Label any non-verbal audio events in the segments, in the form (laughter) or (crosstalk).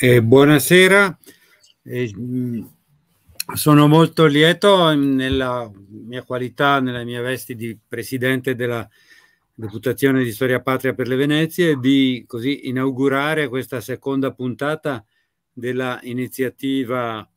Eh, buonasera, eh, sono molto lieto mm, nella mia qualità, nella mia veste di presidente della Deputazione di Storia Patria per le Venezie, di così inaugurare questa seconda puntata della iniziativa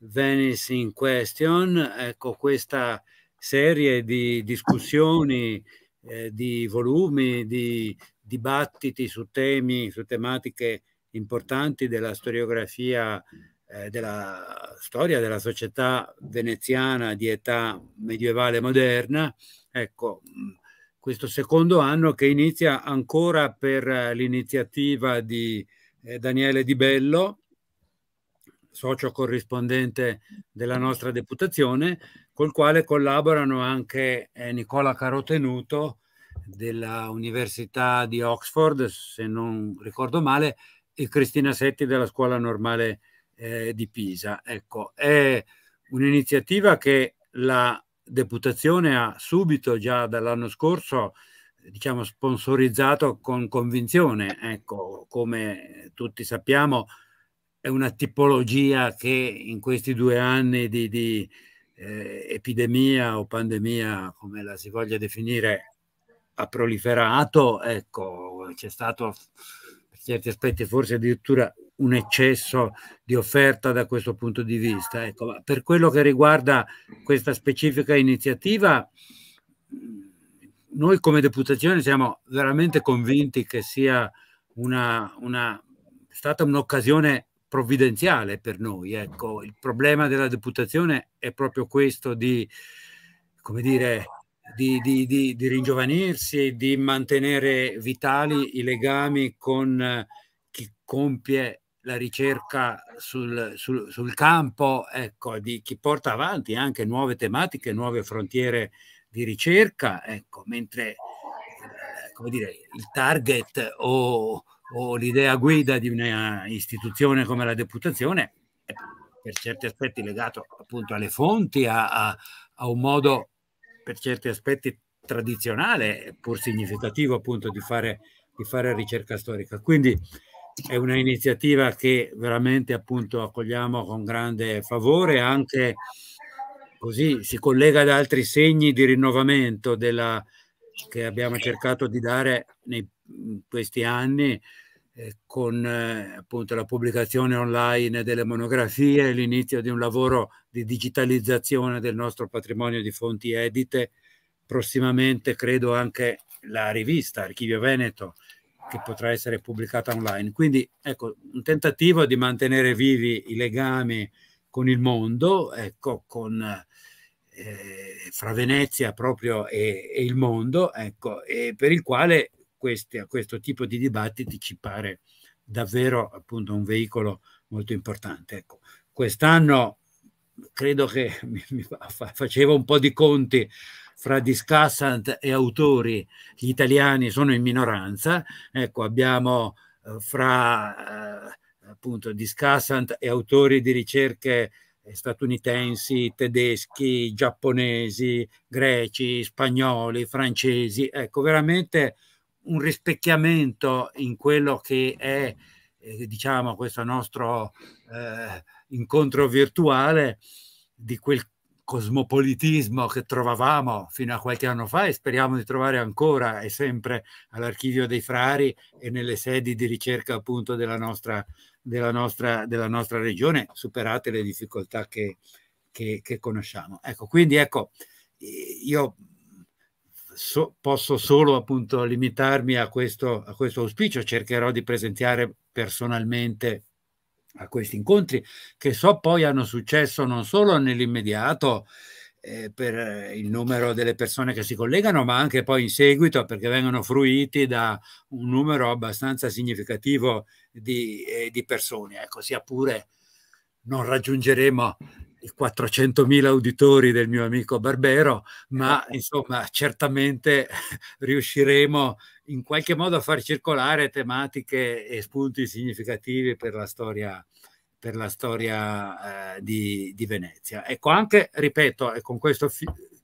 Venice in Question, ecco questa serie di discussioni, eh, di volumi, di dibattiti su temi, su tematiche importanti della storiografia, eh, della storia della società veneziana di età medievale moderna. Ecco, mm, questo secondo anno che inizia ancora per eh, l'iniziativa di eh, Daniele Di Bello, socio corrispondente della nostra deputazione, col quale collaborano anche eh, Nicola Carotenuto della Università di Oxford, se non ricordo male, e Cristina Setti della Scuola Normale eh, di Pisa. Ecco, è un'iniziativa che la deputazione ha subito già dall'anno scorso diciamo sponsorizzato con convinzione, ecco, come tutti sappiamo è una tipologia che in questi due anni di, di eh, epidemia o pandemia, come la si voglia definire, ha proliferato, ecco, c'è stato certi aspetti forse addirittura un eccesso di offerta da questo punto di vista. Ecco, per quello che riguarda questa specifica iniziativa, noi come deputazione siamo veramente convinti che sia una, una, stata un'occasione provvidenziale per noi. Ecco. Il problema della deputazione è proprio questo di, come dire, di, di, di, di ringiovanirsi, di mantenere vitali i legami con eh, chi compie la ricerca sul, sul, sul campo, ecco, di chi porta avanti anche nuove tematiche, nuove frontiere di ricerca, ecco, mentre eh, come dire, il target o, o l'idea guida di un'istituzione come la deputazione è per certi aspetti legato appunto alle fonti, a, a, a un modo per certi aspetti tradizionale, pur significativo appunto di fare, di fare ricerca storica. Quindi è un'iniziativa che veramente appunto accogliamo con grande favore, anche così si collega ad altri segni di rinnovamento della, che abbiamo cercato di dare nei, in questi anni eh, con eh, appunto la pubblicazione online delle monografie, l'inizio di un lavoro di digitalizzazione del nostro patrimonio di fonti edite, prossimamente credo anche la rivista Archivio Veneto che potrà essere pubblicata online. Quindi ecco, un tentativo di mantenere vivi i legami con il mondo, ecco, con, eh, fra Venezia proprio e, e il mondo, ecco, e per il quale questi, a questo tipo di dibattiti ci pare davvero appunto un veicolo molto importante. Ecco, quest'anno credo che (laughs) mi, mi fa, facevo un po' di conti fra discussant e autori, gli italiani sono in minoranza, ecco abbiamo eh, fra eh, appunto discussant e autori di ricerche eh, statunitensi, tedeschi, giapponesi, greci, spagnoli, francesi, ecco veramente un rispecchiamento in quello che è eh, diciamo questo nostro eh, incontro virtuale di quel cosmopolitismo che trovavamo fino a qualche anno fa e speriamo di trovare ancora e sempre all'archivio dei frari e nelle sedi di ricerca appunto della nostra, della nostra, della nostra regione, superate le difficoltà che, che, che conosciamo. Ecco, quindi ecco, io so, posso solo appunto limitarmi a questo, a questo auspicio, cercherò di presenziare personalmente a questi incontri che so poi hanno successo non solo nell'immediato eh, per eh, il numero delle persone che si collegano, ma anche poi in seguito perché vengono fruiti da un numero abbastanza significativo di, eh, di persone, ecco, sia pure non raggiungeremo 400.000 uditori del mio amico Barbero, ma ah. insomma certamente (laughs) riusciremo in qualche modo a far circolare tematiche e spunti significativi per la storia, per la storia eh, di, di, Venezia. Ecco anche, ripeto, e con questo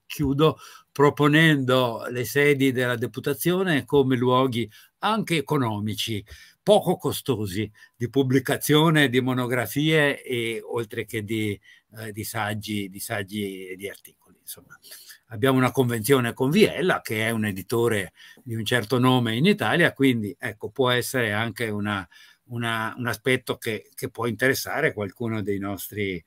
chiudo, proponendo le sedi della deputazione come luoghi anche economici, poco costosi di pubblicazione di monografie e oltre che di, eh, di, saggi, di saggi, e di articoli. Insomma. Abbiamo una convenzione con Viella che è un editore di un certo nome in Italia, quindi ecco, può essere anche una, una, un aspetto che, che, può interessare qualcuno dei nostri eh,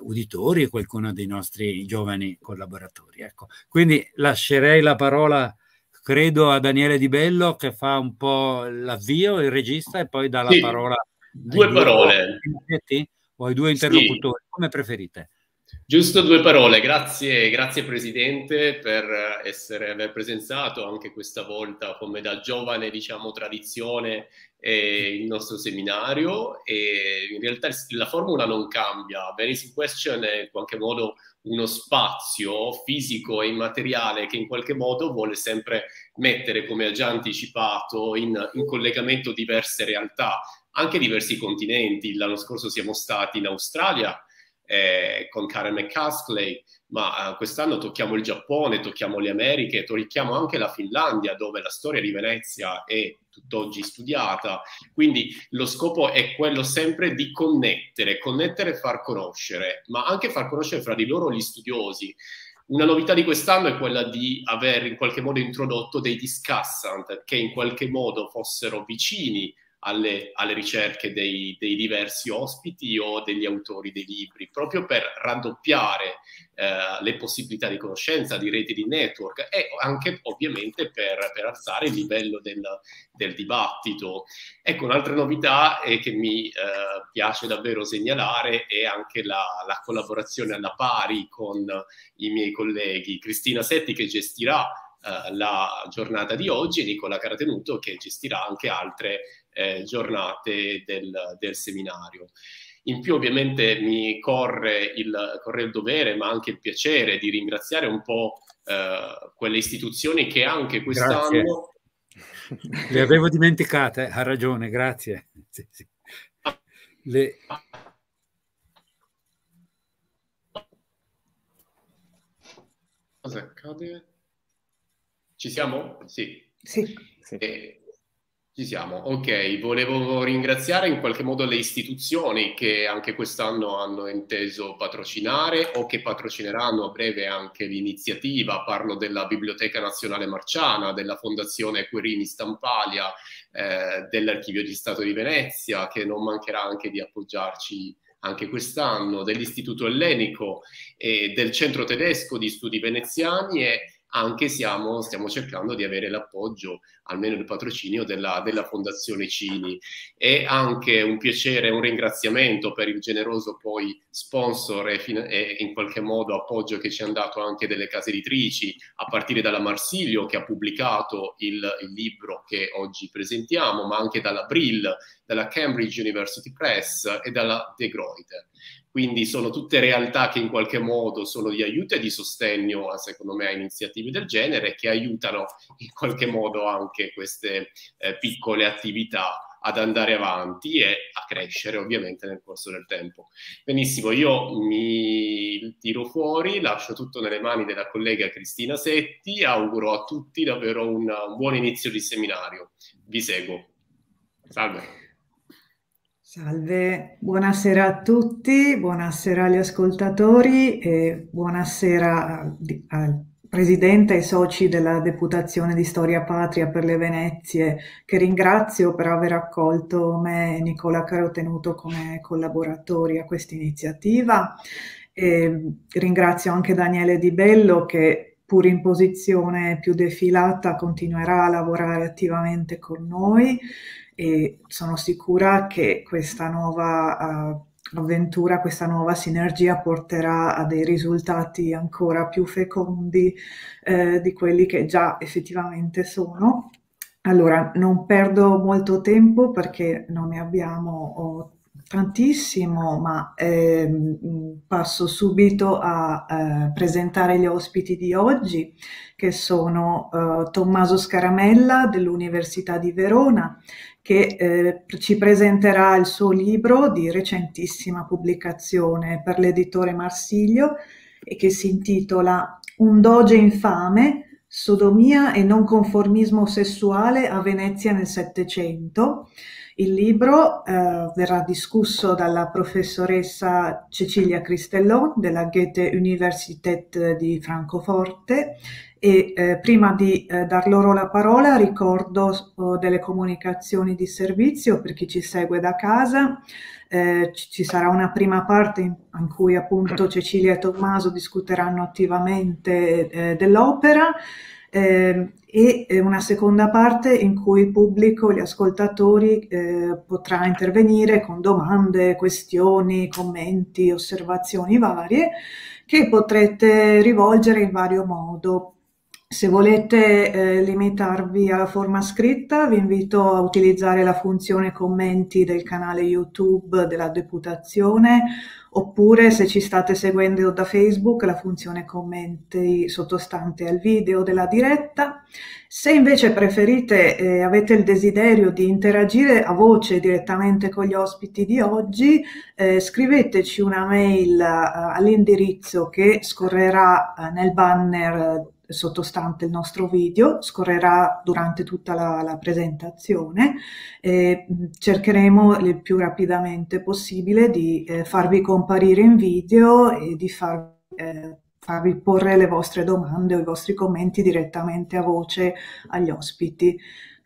uditori qualcuno dei nostri giovani collaboratori. Ecco. Quindi lascerei la parola a credo a Daniele Di Bello che fa un po' l'avvio, il regista, e poi dà la sì, parola. Due parole. Due, o ai due interlocutori, sì. come preferite. Giusto due parole, grazie, grazie Presidente per essere, aver presenziato anche questa volta come da giovane diciamo, tradizione eh, il nostro seminario e in realtà la formula non cambia, Venice in Question è in qualche modo uno spazio fisico e immateriale che in qualche modo vuole sempre mettere, come ha già anticipato, in, in collegamento diverse realtà, anche diversi continenti. L'anno scorso siamo stati in Australia eh, con Karen McCaskley, ma eh, quest'anno tocchiamo il Giappone, tocchiamo le Americhe, tocchiamo anche la Finlandia, dove la storia di Venezia è tutt'oggi studiata. Quindi lo scopo è quello sempre di connettere, connettere e far conoscere, ma anche far conoscere fra di loro gli studiosi. Una novità di quest'anno è quella di aver in qualche modo introdotto dei discussant che in qualche modo fossero vicini alle, alle ricerche dei, dei, diversi ospiti o degli autori dei libri, proprio per raddoppiare eh, le possibilità di conoscenza, di reti di network e anche ovviamente per, per alzare il livello del, del, dibattito. Ecco, un'altra novità che mi eh, piace davvero segnalare è anche la, la collaborazione alla pari con i miei colleghi, Cristina Setti che gestirà eh, la giornata di oggi, e Nicola Caratenuto che gestirà anche altre eh, giornate del, del seminario. In più ovviamente mi corre il, corre il, dovere, ma anche il piacere di ringraziare un po' eh, quelle istituzioni che anche quest'anno... Grazie. (laughs) Le avevo dimenticate, eh, ha ragione, grazie. Sì, sì. Le... Cosa accade? Ci siamo? Sì. sì. sì. E ci siamo, ok. Volevo ringraziare in qualche modo le istituzioni che anche quest'anno hanno inteso patrocinare o che patrocineranno a breve anche l'iniziativa. Parlo della Biblioteca Nazionale Marciana, della Fondazione Querini Stampalia, eh, dell'Archivio di Stato di Venezia, che non mancherà anche di appoggiarci anche quest'anno, dell'Istituto Ellenico e del Centro Tedesco di Studi Veneziani e anche siamo, stiamo cercando di avere l'appoggio, almeno il patrocinio della, della Fondazione Cini. E anche un piacere, un ringraziamento per il generoso poi sponsor e, fin- e in qualche modo appoggio che ci hanno dato anche delle case editrici, a partire dalla Marsilio che ha pubblicato il, il libro che oggi presentiamo, ma anche dalla Brill, dalla Cambridge University Press e dalla De Gruyter. Quindi sono tutte realtà che in qualche modo sono di aiuto e di sostegno, secondo me, a iniziative del genere che aiutano in qualche modo anche queste eh, piccole attività ad andare avanti e a crescere ovviamente nel corso del tempo. Benissimo, io mi tiro fuori, lascio tutto nelle mani della collega Cristina Setti, auguro a tutti davvero un, buon inizio di seminario. Vi seguo. Salve. Salve, buonasera a tutti, buonasera agli ascoltatori e buonasera eh, al Presidente e soci della Deputazione di Storia Patria per le Venezie, che ringrazio per aver accolto me e Nicola Carotenuto come collaboratori a questa iniziativa. ringrazio anche Daniele Di Bello che pur in posizione più defilata continuerà a lavorare attivamente con noi e sono sicura che questa nuova uh, avventura, questa nuova sinergia porterà a dei risultati ancora più fecondi eh, di quelli che già effettivamente sono. Allora, non perdo molto tempo perché non ne abbiamo oh, tantissimo, ma eh, passo subito a eh, presentare gli ospiti di oggi, che sono eh, Tommaso Scaramella dell'Università di Verona che eh, ci presenterà il suo libro di recentissima pubblicazione per l'editore Marsiglio e che si intitola Un doge infame, sodomia e non conformismo sessuale a Venezia nel Settecento. Il libro eh, verrà discusso dalla professoressa Cecilia Cristellon della Goethe Universität di Francoforte e eh, prima di eh, dar loro la parola ricordo oh, delle comunicazioni di servizio per chi ci segue da casa. Eh, ci sarà una prima parte in, in, cui appunto mm. Cecilia e Tommaso discuteranno attivamente eh, dell'opera ehm, e eh, una seconda parte in cui il pubblico, gli ascoltatori eh, potrà intervenire con domande, questioni, commenti, osservazioni varie che potrete rivolgere in vario modo se volete eh, limitarvi alla forma scritta, vi invito a utilizzare la funzione commenti del canale YouTube della Deputazione, oppure se ci state seguendo da Facebook, la funzione commenti sottostante al video della diretta. Se invece preferite, eh, avete il desiderio di interagire a voce direttamente con gli ospiti di oggi, eh, scriveteci una mail eh, all'indirizzo che scorrerà eh, nel banner sottostante il nostro video, scorrerà durante tutta la, la presentazione. E mm, cercheremo il più rapidamente possibile di eh, farvi comparire in video e di farvi, eh, farvi porre le vostre domande o i vostri commenti direttamente a voce agli ospiti.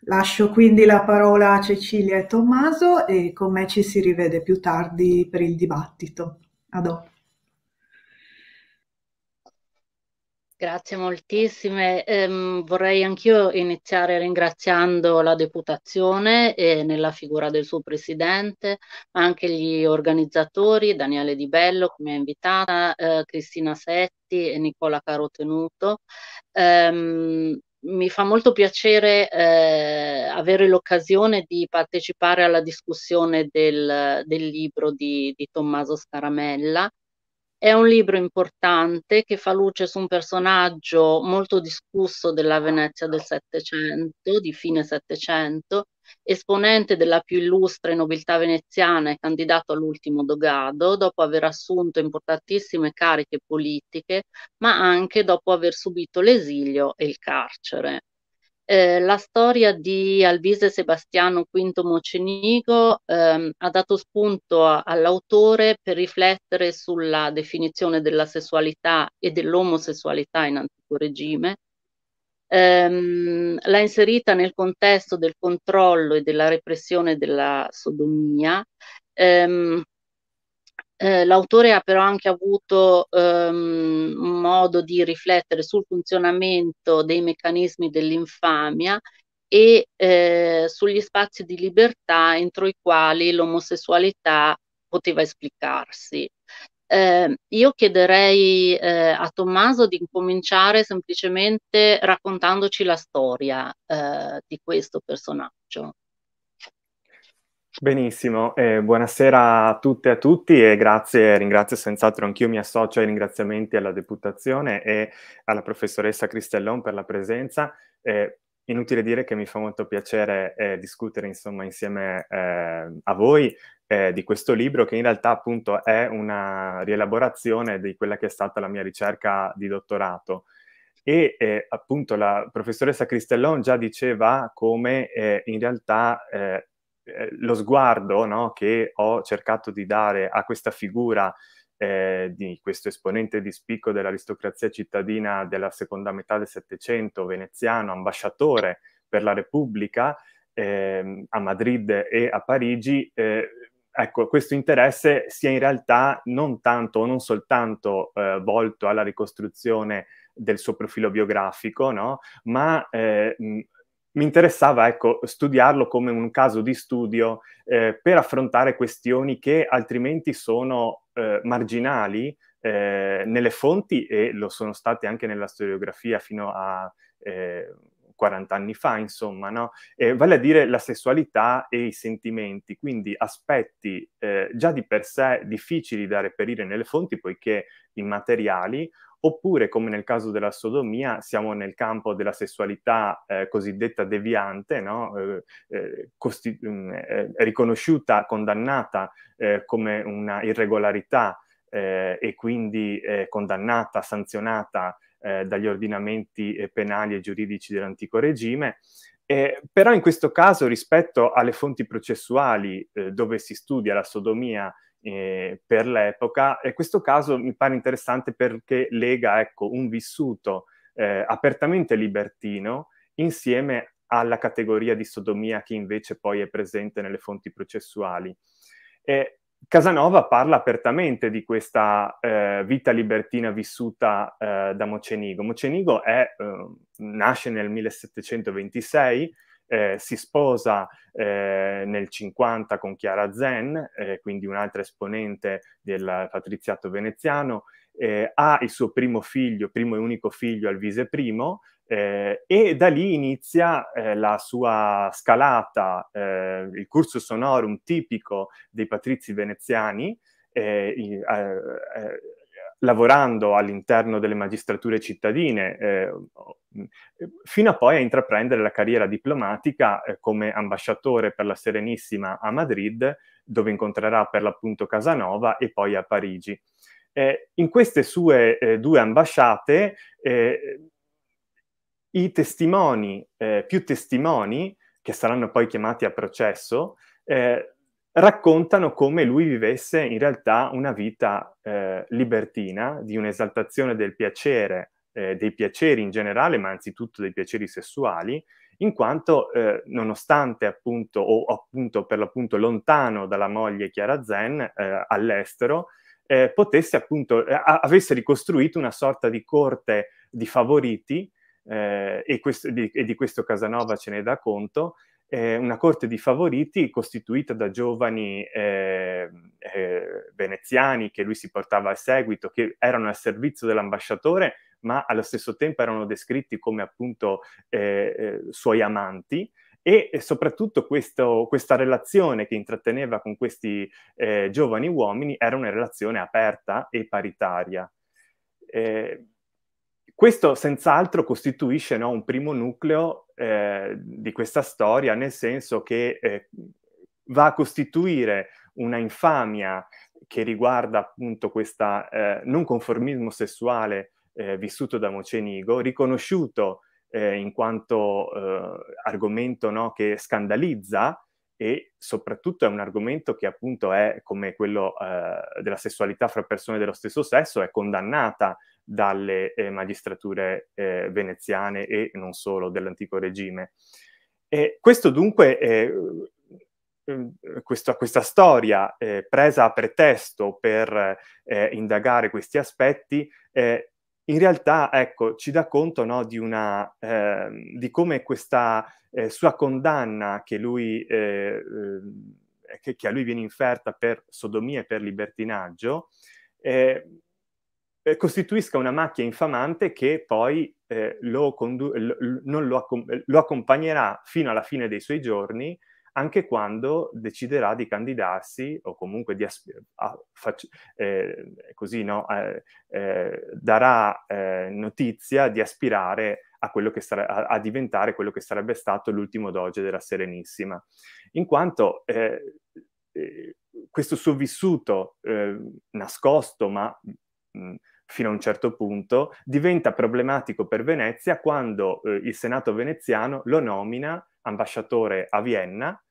Lascio quindi la parola a Cecilia e Tommaso e con me ci si rivede più tardi per il dibattito. A dopo. Grazie moltissime. Ehm, vorrei anch'io iniziare ringraziando la deputazione e eh, nella figura del suo presidente, anche gli organizzatori, Daniele Di Bello come invitata, eh, Cristina Setti e Nicola Carotenuto. Ehm, mi fa molto piacere eh, avere l'occasione di partecipare alla discussione del, del libro di, di Tommaso Scaramella è un libro importante che fa luce su un personaggio molto discusso della Venezia del Settecento, di fine Settecento, esponente della più illustre nobiltà veneziana e candidato all'ultimo dogado, dopo aver assunto importantissime cariche politiche, ma anche dopo aver subito l'esilio e il carcere. Eh, la storia di Alvise Sebastiano V Mocenigo ehm, ha dato spunto a, all'autore per riflettere sulla definizione della sessualità e dell'omosessualità in antico regime. Ehm, l'ha inserita nel contesto del controllo e della repressione della sodomia, ehm, eh, l'autore ha però anche avuto ehm, modo di riflettere sul funzionamento dei meccanismi dell'infamia e eh, sugli spazi di libertà entro i quali l'omosessualità poteva esplicarsi. Eh, io chiederei eh, a Tommaso di incominciare semplicemente raccontandoci la storia eh, di questo personaggio. Benissimo, eh, buonasera a tutte e a tutti e grazie, ringrazio senz'altro anch'io, mi associo ai ringraziamenti alla deputazione e alla professoressa Cristellon per la presenza. Eh, inutile dire che mi fa molto piacere eh, discutere insomma, insieme eh, a voi eh, di questo libro che in realtà appunto è una rielaborazione di quella che è stata la mia ricerca di dottorato e eh, appunto la professoressa Cristellon già diceva come eh, in realtà eh, eh, lo sguardo no, che ho cercato di dare a questa figura eh, di questo esponente di spicco dell'aristocrazia cittadina della seconda metà del Settecento, veneziano, ambasciatore per la Repubblica eh, a Madrid e a Parigi, eh, ecco, questo interesse sia in realtà non tanto o non soltanto eh, volto alla ricostruzione del suo profilo biografico, no? ma eh, mh, mi interessava ecco, studiarlo come un caso di studio eh, per affrontare questioni che altrimenti sono eh, marginali eh, nelle fonti e lo sono state anche nella storiografia fino a 40 eh, anni fa, insomma, no? vale a dire la sessualità e i sentimenti, quindi aspetti eh, già di per sé difficili da reperire nelle fonti poiché immateriali oppure come nel caso della sodomia siamo nel campo della sessualità eh, cosiddetta deviante, no? eh, eh costi- mm, eh, riconosciuta, condannata eh, come una irregolarità eh, e quindi condannata, sanzionata dagli ordinamenti penali e giuridici dell'antico regime. Eh, però in questo caso rispetto alle fonti processuali dove si studia la sodomia eh, per l'epoca. E questo caso mi pare interessante perché lega ecco, un vissuto eh, apertamente libertino insieme alla categoria di sodomia che invece poi è presente nelle fonti processuali. E Casanova parla apertamente di questa eh, vita libertina vissuta eh, da Mocenigo. Mocenigo è, eh, nasce nel 1726, eh, si sposa eh, nel 50 con Chiara Zen, eh, quindi un'altra esponente del patriziato veneziano, eh, ha il suo primo figlio, primo e unico figlio Alvise I, eh, e da lì inizia eh, la sua scalata, il corso sonorum tipico dei patrizi veneziani, eh, eh, lavorando all'interno delle magistrature cittadine, eh, fino a poi a intraprendere la carriera diplomatica eh, come ambasciatore per la Serenissima a Madrid, dove incontrerà per l'appunto Casanova e poi a Parigi. Eh, in queste sue eh, due ambasciate eh, i testimoni, eh, più testimoni, che saranno poi chiamati a processo, eh, raccontano come lui vivesse in realtà una vita eh, libertina, di un'esaltazione del piacere, eh, dei piaceri in generale, ma anzitutto dei piaceri sessuali, in quanto eh, nonostante appunto, o appunto per l'appunto lontano dalla moglie Chiara Zen eh, all'estero, eh, potesse appunto, eh, avesse ricostruito una sorta di corte di favoriti, e, questo, di, e di questo Casanova ce ne dà conto, eh, una corte di favoriti costituita da giovani eh, eh, veneziani che lui si portava al seguito, che erano al servizio dell'ambasciatore, ma allo stesso tempo erano descritti come appunto eh, eh, suoi amanti. E, soprattutto questo, questa relazione che intratteneva con questi eh, giovani uomini era una relazione aperta e paritaria. questo senz'altro costituisce no, un primo nucleo eh, di questa storia, nel senso che eh, va a costituire una infamia che riguarda appunto questo eh, non conformismo sessuale eh, vissuto da Mocenigo, riconosciuto eh, in quanto argomento no, che scandalizza e soprattutto è un argomento che appunto è come quello della sessualità fra persone dello stesso sesso, è condannata dalle eh, magistrature eh, veneziane e non solo dell'antico regime. E questo dunque, eh, eh, questo, questa storia eh, presa a pretesto per eh, indagare questi aspetti, in realtà ecco, ci dà conto no, di, una, ehm, di, come questa sua condanna che lui ehm, che, a lui viene inferta per sodomia e per libertinaggio, eh, eh, costituisca una macchia infamante che poi eh, lo condu- l- lo, accom- lo accompagnerà fino alla fine dei suoi giorni anche quando deciderà di candidarsi o comunque di as- a- fac- eh, così, no? eh, eh, darà eh, notizia di aspirare a, sare- a-, a, diventare quello che sarebbe stato l'ultimo doge della Serenissima, in quanto eh, questo suo vissuto nascosto ma fino a un certo punto, diventa problematico per Venezia quando eh, il Senato veneziano lo nomina ambasciatore a Vienna,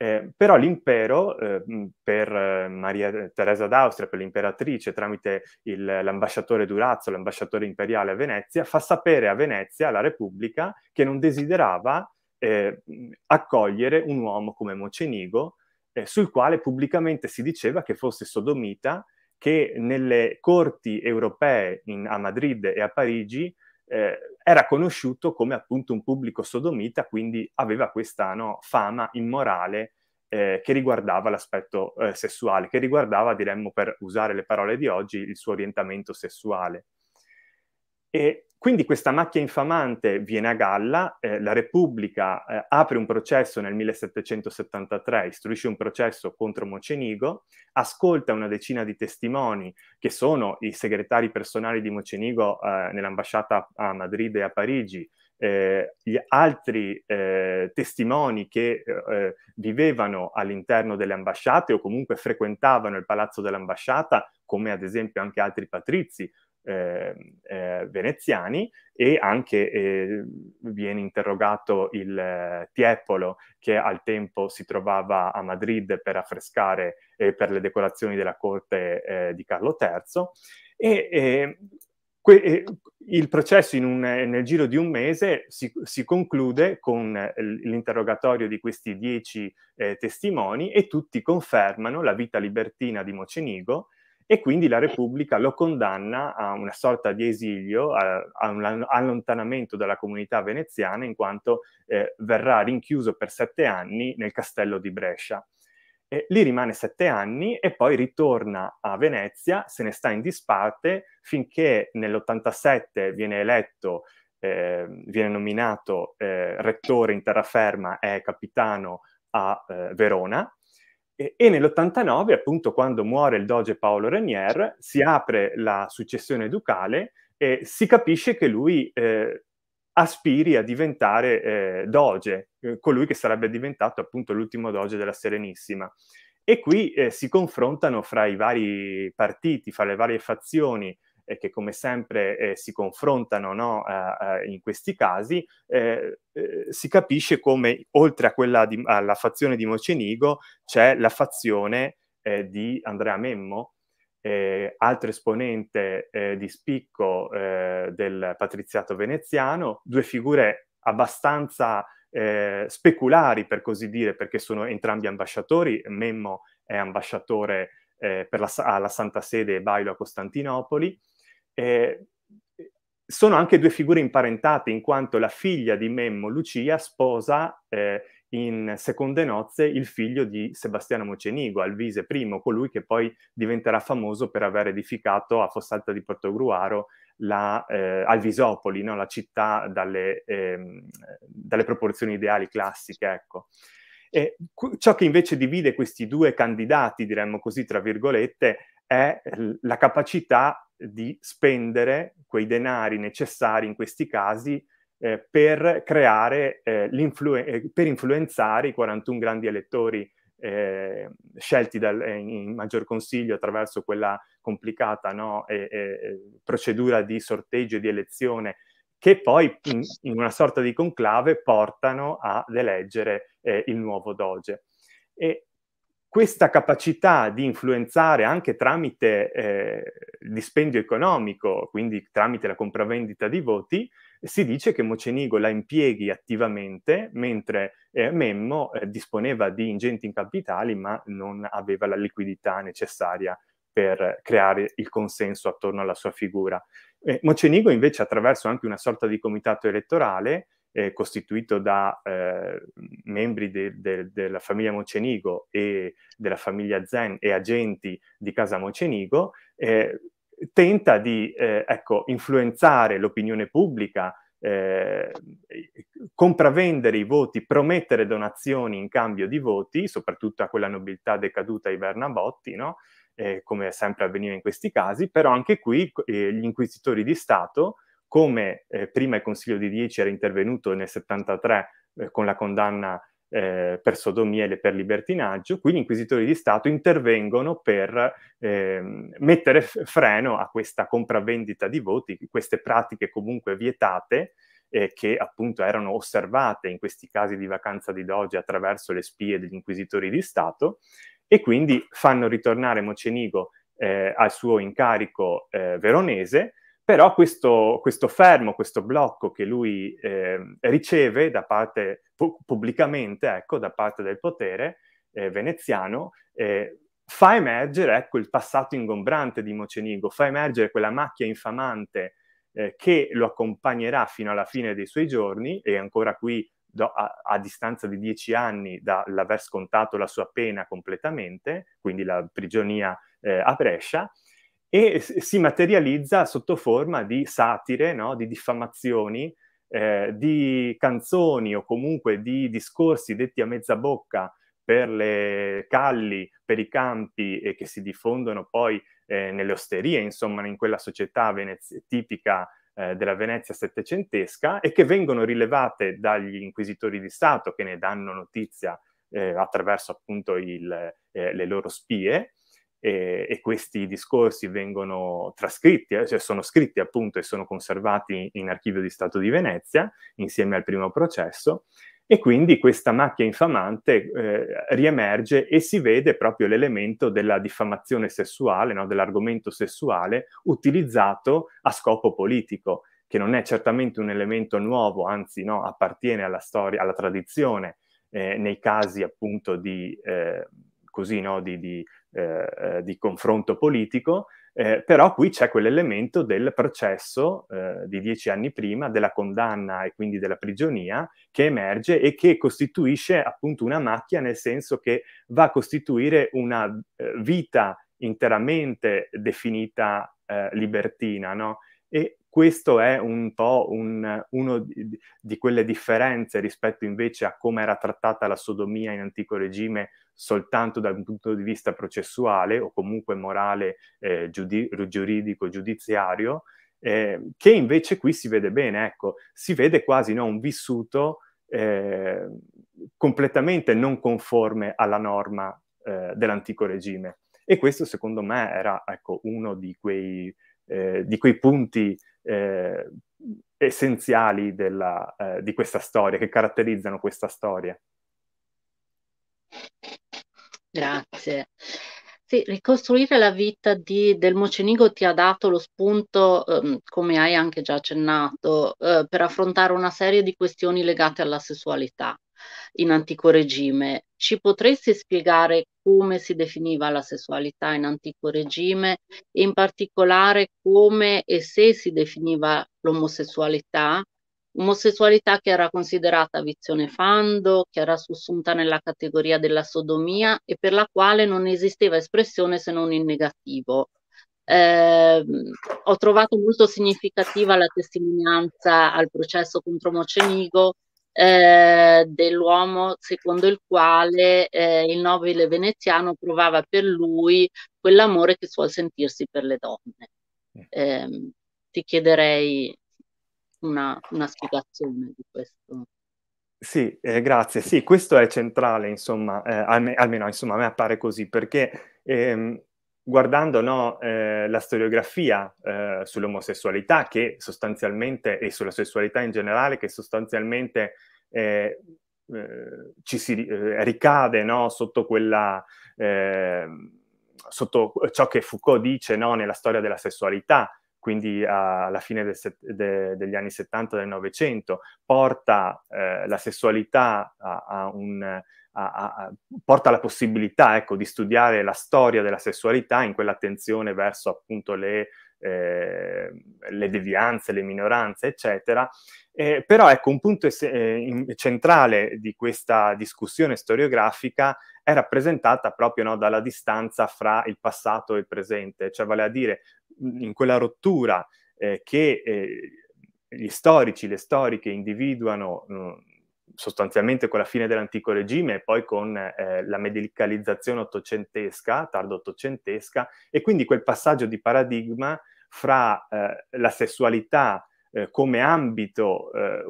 eh, però l'impero eh, per eh, Maria Teresa d'Austria, per l'imperatrice, tramite il, l'ambasciatore Durazzo, l'ambasciatore imperiale a Venezia, fa sapere a Venezia, alla Repubblica, che non desiderava eh, accogliere un uomo come Mocenigo, eh, sul quale pubblicamente si diceva che fosse sodomita che nelle corti europee in, a Madrid e a Parigi eh, era conosciuto come appunto un pubblico sodomita, quindi aveva questa no, fama immorale eh, che riguardava l'aspetto eh, sessuale, che riguardava, diremmo per usare le parole di oggi, il suo orientamento sessuale. E quindi questa macchia infamante viene a galla, eh, la Repubblica eh, apre un processo nel 1773, istruisce un processo contro Mocenigo, ascolta una decina di testimoni che sono i segretari personali di Mocenigo eh, nell'ambasciata a Madrid e a Parigi, eh, gli altri eh, testimoni che eh, vivevano all'interno delle ambasciate o comunque frequentavano il palazzo dell'ambasciata, come ad esempio anche altri patrizi, Ehm, eh, veneziani e anche eh, viene interrogato il eh, Tiepolo che al tempo si trovava a Madrid per affrescare per le decorazioni della corte di Carlo III e ehm, Que- il processo un, nel giro di un mese si, si, conclude con l'interrogatorio di questi dieci eh, testimoni e tutti confermano la vita libertina di Mocenigo e quindi la Repubblica lo condanna a una sorta di esilio, a, a un allontanamento dalla comunità veneziana in quanto eh, verrà rinchiuso per sette anni nel castello di Brescia. E lì rimane sette anni e poi ritorna a Venezia, se ne sta in disparte finché nell'87 viene eletto, eh, viene nominato eh, rettore in terraferma e capitano a eh, Verona e, e nell'89, appunto, quando muore il doge Paolo Renier, si apre la successione ducale e si capisce che lui eh, aspiri a diventare eh, doge, eh, colui che sarebbe diventato appunto l'ultimo doge della Serenissima. E qui eh, si confrontano fra i vari partiti, fra le varie fazioni eh, che come sempre eh, si confrontano no, in questi casi, eh, eh, si capisce come oltre a di, alla fazione di Mocenigo c'è la fazione eh, di Andrea Memmo, altro esponente di spicco del patriziato veneziano, due figure abbastanza eh, speculari, per così dire, perché sono entrambi ambasciatori. Memmo è ambasciatore eh, la, alla Santa Sede e Bailo a Costantinopoli. Eh, sono anche due figure imparentate, in quanto la figlia di Memmo, Lucia, sposa eh, in Seconde Nozze il figlio di Sebastiano Mocenigo, Alvise I, colui che poi diventerà famoso per aver edificato a Fossalta di Portogruaro la, eh, Alvisopoli, no? la città dalle, eh, dalle, proporzioni ideali classiche. Ecco. E, cu- ciò che invece divide questi due candidati, diremmo così, tra virgolette, è la capacità di spendere quei denari necessari in questi casi eh, per creare, eh, l'influen- eh, per influenzare i 41 grandi elettori eh, scelti dal, eh, in maggior consiglio attraverso quella complicata no, eh, e, procedura di sorteggio e di elezione che poi in, in, una sorta di conclave portano ad eleggere eh, il nuovo doge. E questa capacità di influenzare anche tramite eh, dispendio economico, quindi tramite la compravendita di voti, si dice che Mocenigo la impieghi attivamente, mentre eh, Memmo eh, disponeva di ingenti capitali ma non aveva la liquidità necessaria per creare il consenso attorno alla sua figura. Eh, Mocenigo invece attraverso anche una sorta di comitato elettorale eh, costituito da eh, membri de, de, della famiglia Mocenigo e della famiglia Zen e agenti di casa Mocenigo, eh, tenta di eh, ecco, influenzare l'opinione pubblica, eh, compravendere i voti, promettere donazioni in cambio di voti, soprattutto a quella nobiltà decaduta ai Bernabotti, no? Eh, come sempre avveniva in questi casi, però anche qui gli inquisitori di Stato come eh, prima il Consiglio di Dieci era intervenuto nel 73 eh, con la condanna eh, per sodomia e per libertinaggio, qui gli inquisitori di Stato intervengono per ehm, mettere f- freno a questa compravendita di voti, queste pratiche comunque vietate eh, che appunto erano osservate in questi casi di vacanza di doge attraverso le spie degli inquisitori di Stato e quindi fanno ritornare Mocenigo eh, al suo incarico eh, veronese però questo, questo fermo, questo blocco che lui eh, riceve da parte, pubblicamente, ecco, da parte del potere eh, veneziano, eh, fa emergere ecco, il passato ingombrante di Mocenigo, fa emergere quella macchia infamante eh, che lo accompagnerà fino alla fine dei suoi giorni e ancora qui do, a, a, distanza di dieci anni dall'aver scontato la sua pena completamente, quindi la prigionia eh, a Brescia, e si materializza sotto forma di satire, no? di diffamazioni, eh, di canzoni o comunque di discorsi detti a mezza bocca per le calli, per i campi e che si diffondono poi eh, nelle osterie, insomma, in quella società venez- tipica eh, della Venezia settecentesca e che vengono rilevate dagli inquisitori di Stato che ne danno notizia eh, attraverso appunto il, eh, le loro spie e, e questi discorsi vengono trascritti, eh, cioè sono scritti appunto e sono conservati in archivio di Stato di Venezia insieme al primo processo e quindi questa macchia infamante eh, riemerge e si vede proprio l'elemento della diffamazione sessuale, no? dell'argomento sessuale utilizzato a scopo politico, che non è certamente un elemento nuovo, anzi no? appartiene alla storia, alla tradizione eh, nei casi appunto di, eh, così no? di, di, eh, eh, di, confronto politico, eh, però qui c'è quell'elemento del processo eh, di dieci anni prima, della condanna e quindi della prigionia che emerge e che costituisce appunto una macchia nel senso che va a costituire una eh, vita interamente definita eh, libertina, no? E questo è un po' un, uno di, di, quelle differenze rispetto invece a come era trattata la sodomia in antico regime soltanto dal punto di vista processuale o comunque morale, eh, giudi- giuridico, giudiziario, eh, che invece qui si vede bene, ecco, si vede quasi no, un vissuto eh, completamente non conforme alla norma eh, dell'antico regime. E questo secondo me era ecco, uno di quei, eh, di quei punti eh, essenziali della, di questa storia, che caratterizzano questa storia. Grazie. Sì, ricostruire la vita di, del Mocenigo ti ha dato lo spunto, ehm, come hai anche già accennato, eh, per affrontare una serie di questioni legate alla sessualità in antico regime. Ci potresti spiegare come si definiva la sessualità in antico regime e in particolare come e se si definiva l'omosessualità Omosessualità che era considerata vizione fando, che era sussunta nella categoria della sodomia e per la quale non esisteva espressione se non in negativo. Eh, ho trovato molto significativa la testimonianza al processo contro Mocenigo eh, dell'uomo secondo il quale eh, il nobile veneziano provava per lui quell'amore che suol sentirsi per le donne. Mm. Ehm, ti chiederei una, una spiegazione di questo. Sì, eh, grazie. Sì, questo è centrale, insomma, eh, alme- almeno insomma, a me appare così, perché ehm, guardando no, eh, la storiografia eh, sull'omosessualità che sostanzialmente, e sulla sessualità in generale, che sostanzialmente eh, eh, ci si ricade no, sotto quella ehm, sotto ciò che Foucault dice no, nella storia della sessualità, quindi alla fine del, de, degli anni 70 del Novecento, porta eh, la sessualità a, a un... A, a, porta la possibilità ecco, di studiare la storia della sessualità in quell'attenzione verso appunto le eh, le devianze, le minoranze, eccetera. Eh, però ecco, un punto es- eh, centrale di questa discussione storiografica è rappresentata proprio no, dalla distanza fra il passato e il presente, cioè vale a dire in quella rottura eh, che eh, gli storici, le storiche individuano mh, sostanzialmente con la fine dell'antico regime e poi con eh, la medicalizzazione ottocentesca, tardo ottocentesca, e quindi quel passaggio di paradigma fra eh, la sessualità eh, come ambito eh,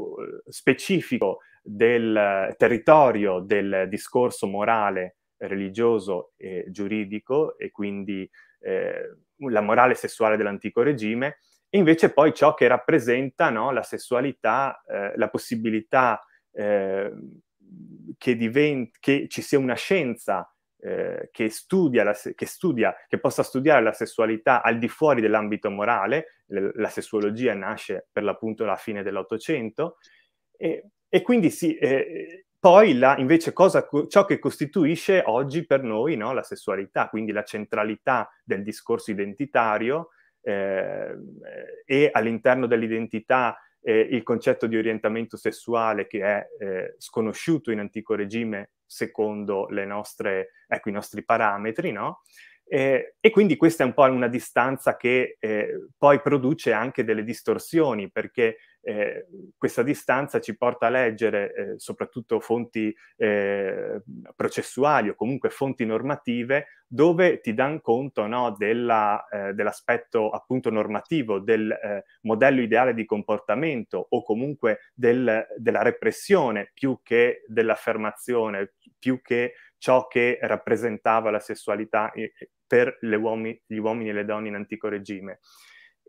specifico del territorio del discorso morale, religioso e giuridico, e quindi eh, la morale sessuale dell'antico regime, e invece poi ciò che rappresenta no, la sessualità, eh, la possibilità Ehm, che, divent- che, ci sia una scienza eh, che, studia se- che, studia che, possa studiare la sessualità al di fuori dell'ambito morale, L- la sessuologia nasce per l'appunto alla fine dell'Ottocento, e, e quindi sì, eh, poi la, invece cosa, ciò che costituisce oggi per noi no, la sessualità, quindi la centralità del discorso identitario eh, e all'interno dell'identità eh, il concetto di orientamento sessuale che è eh, sconosciuto in antico regime secondo nostre, ecco, i nostri parametri, no? Eh, e quindi questa è un po' una distanza che eh, poi produce anche delle distorsioni, perché eh, questa distanza ci porta a leggere eh, soprattutto fonti eh, processuali o comunque fonti normative dove ti danno conto no, della, eh, dell'aspetto appunto normativo, del modello ideale di comportamento o comunque del, della repressione più che dell'affermazione, più che ciò che rappresentava la sessualità eh, per uomini, gli uomini e le donne in antico regime.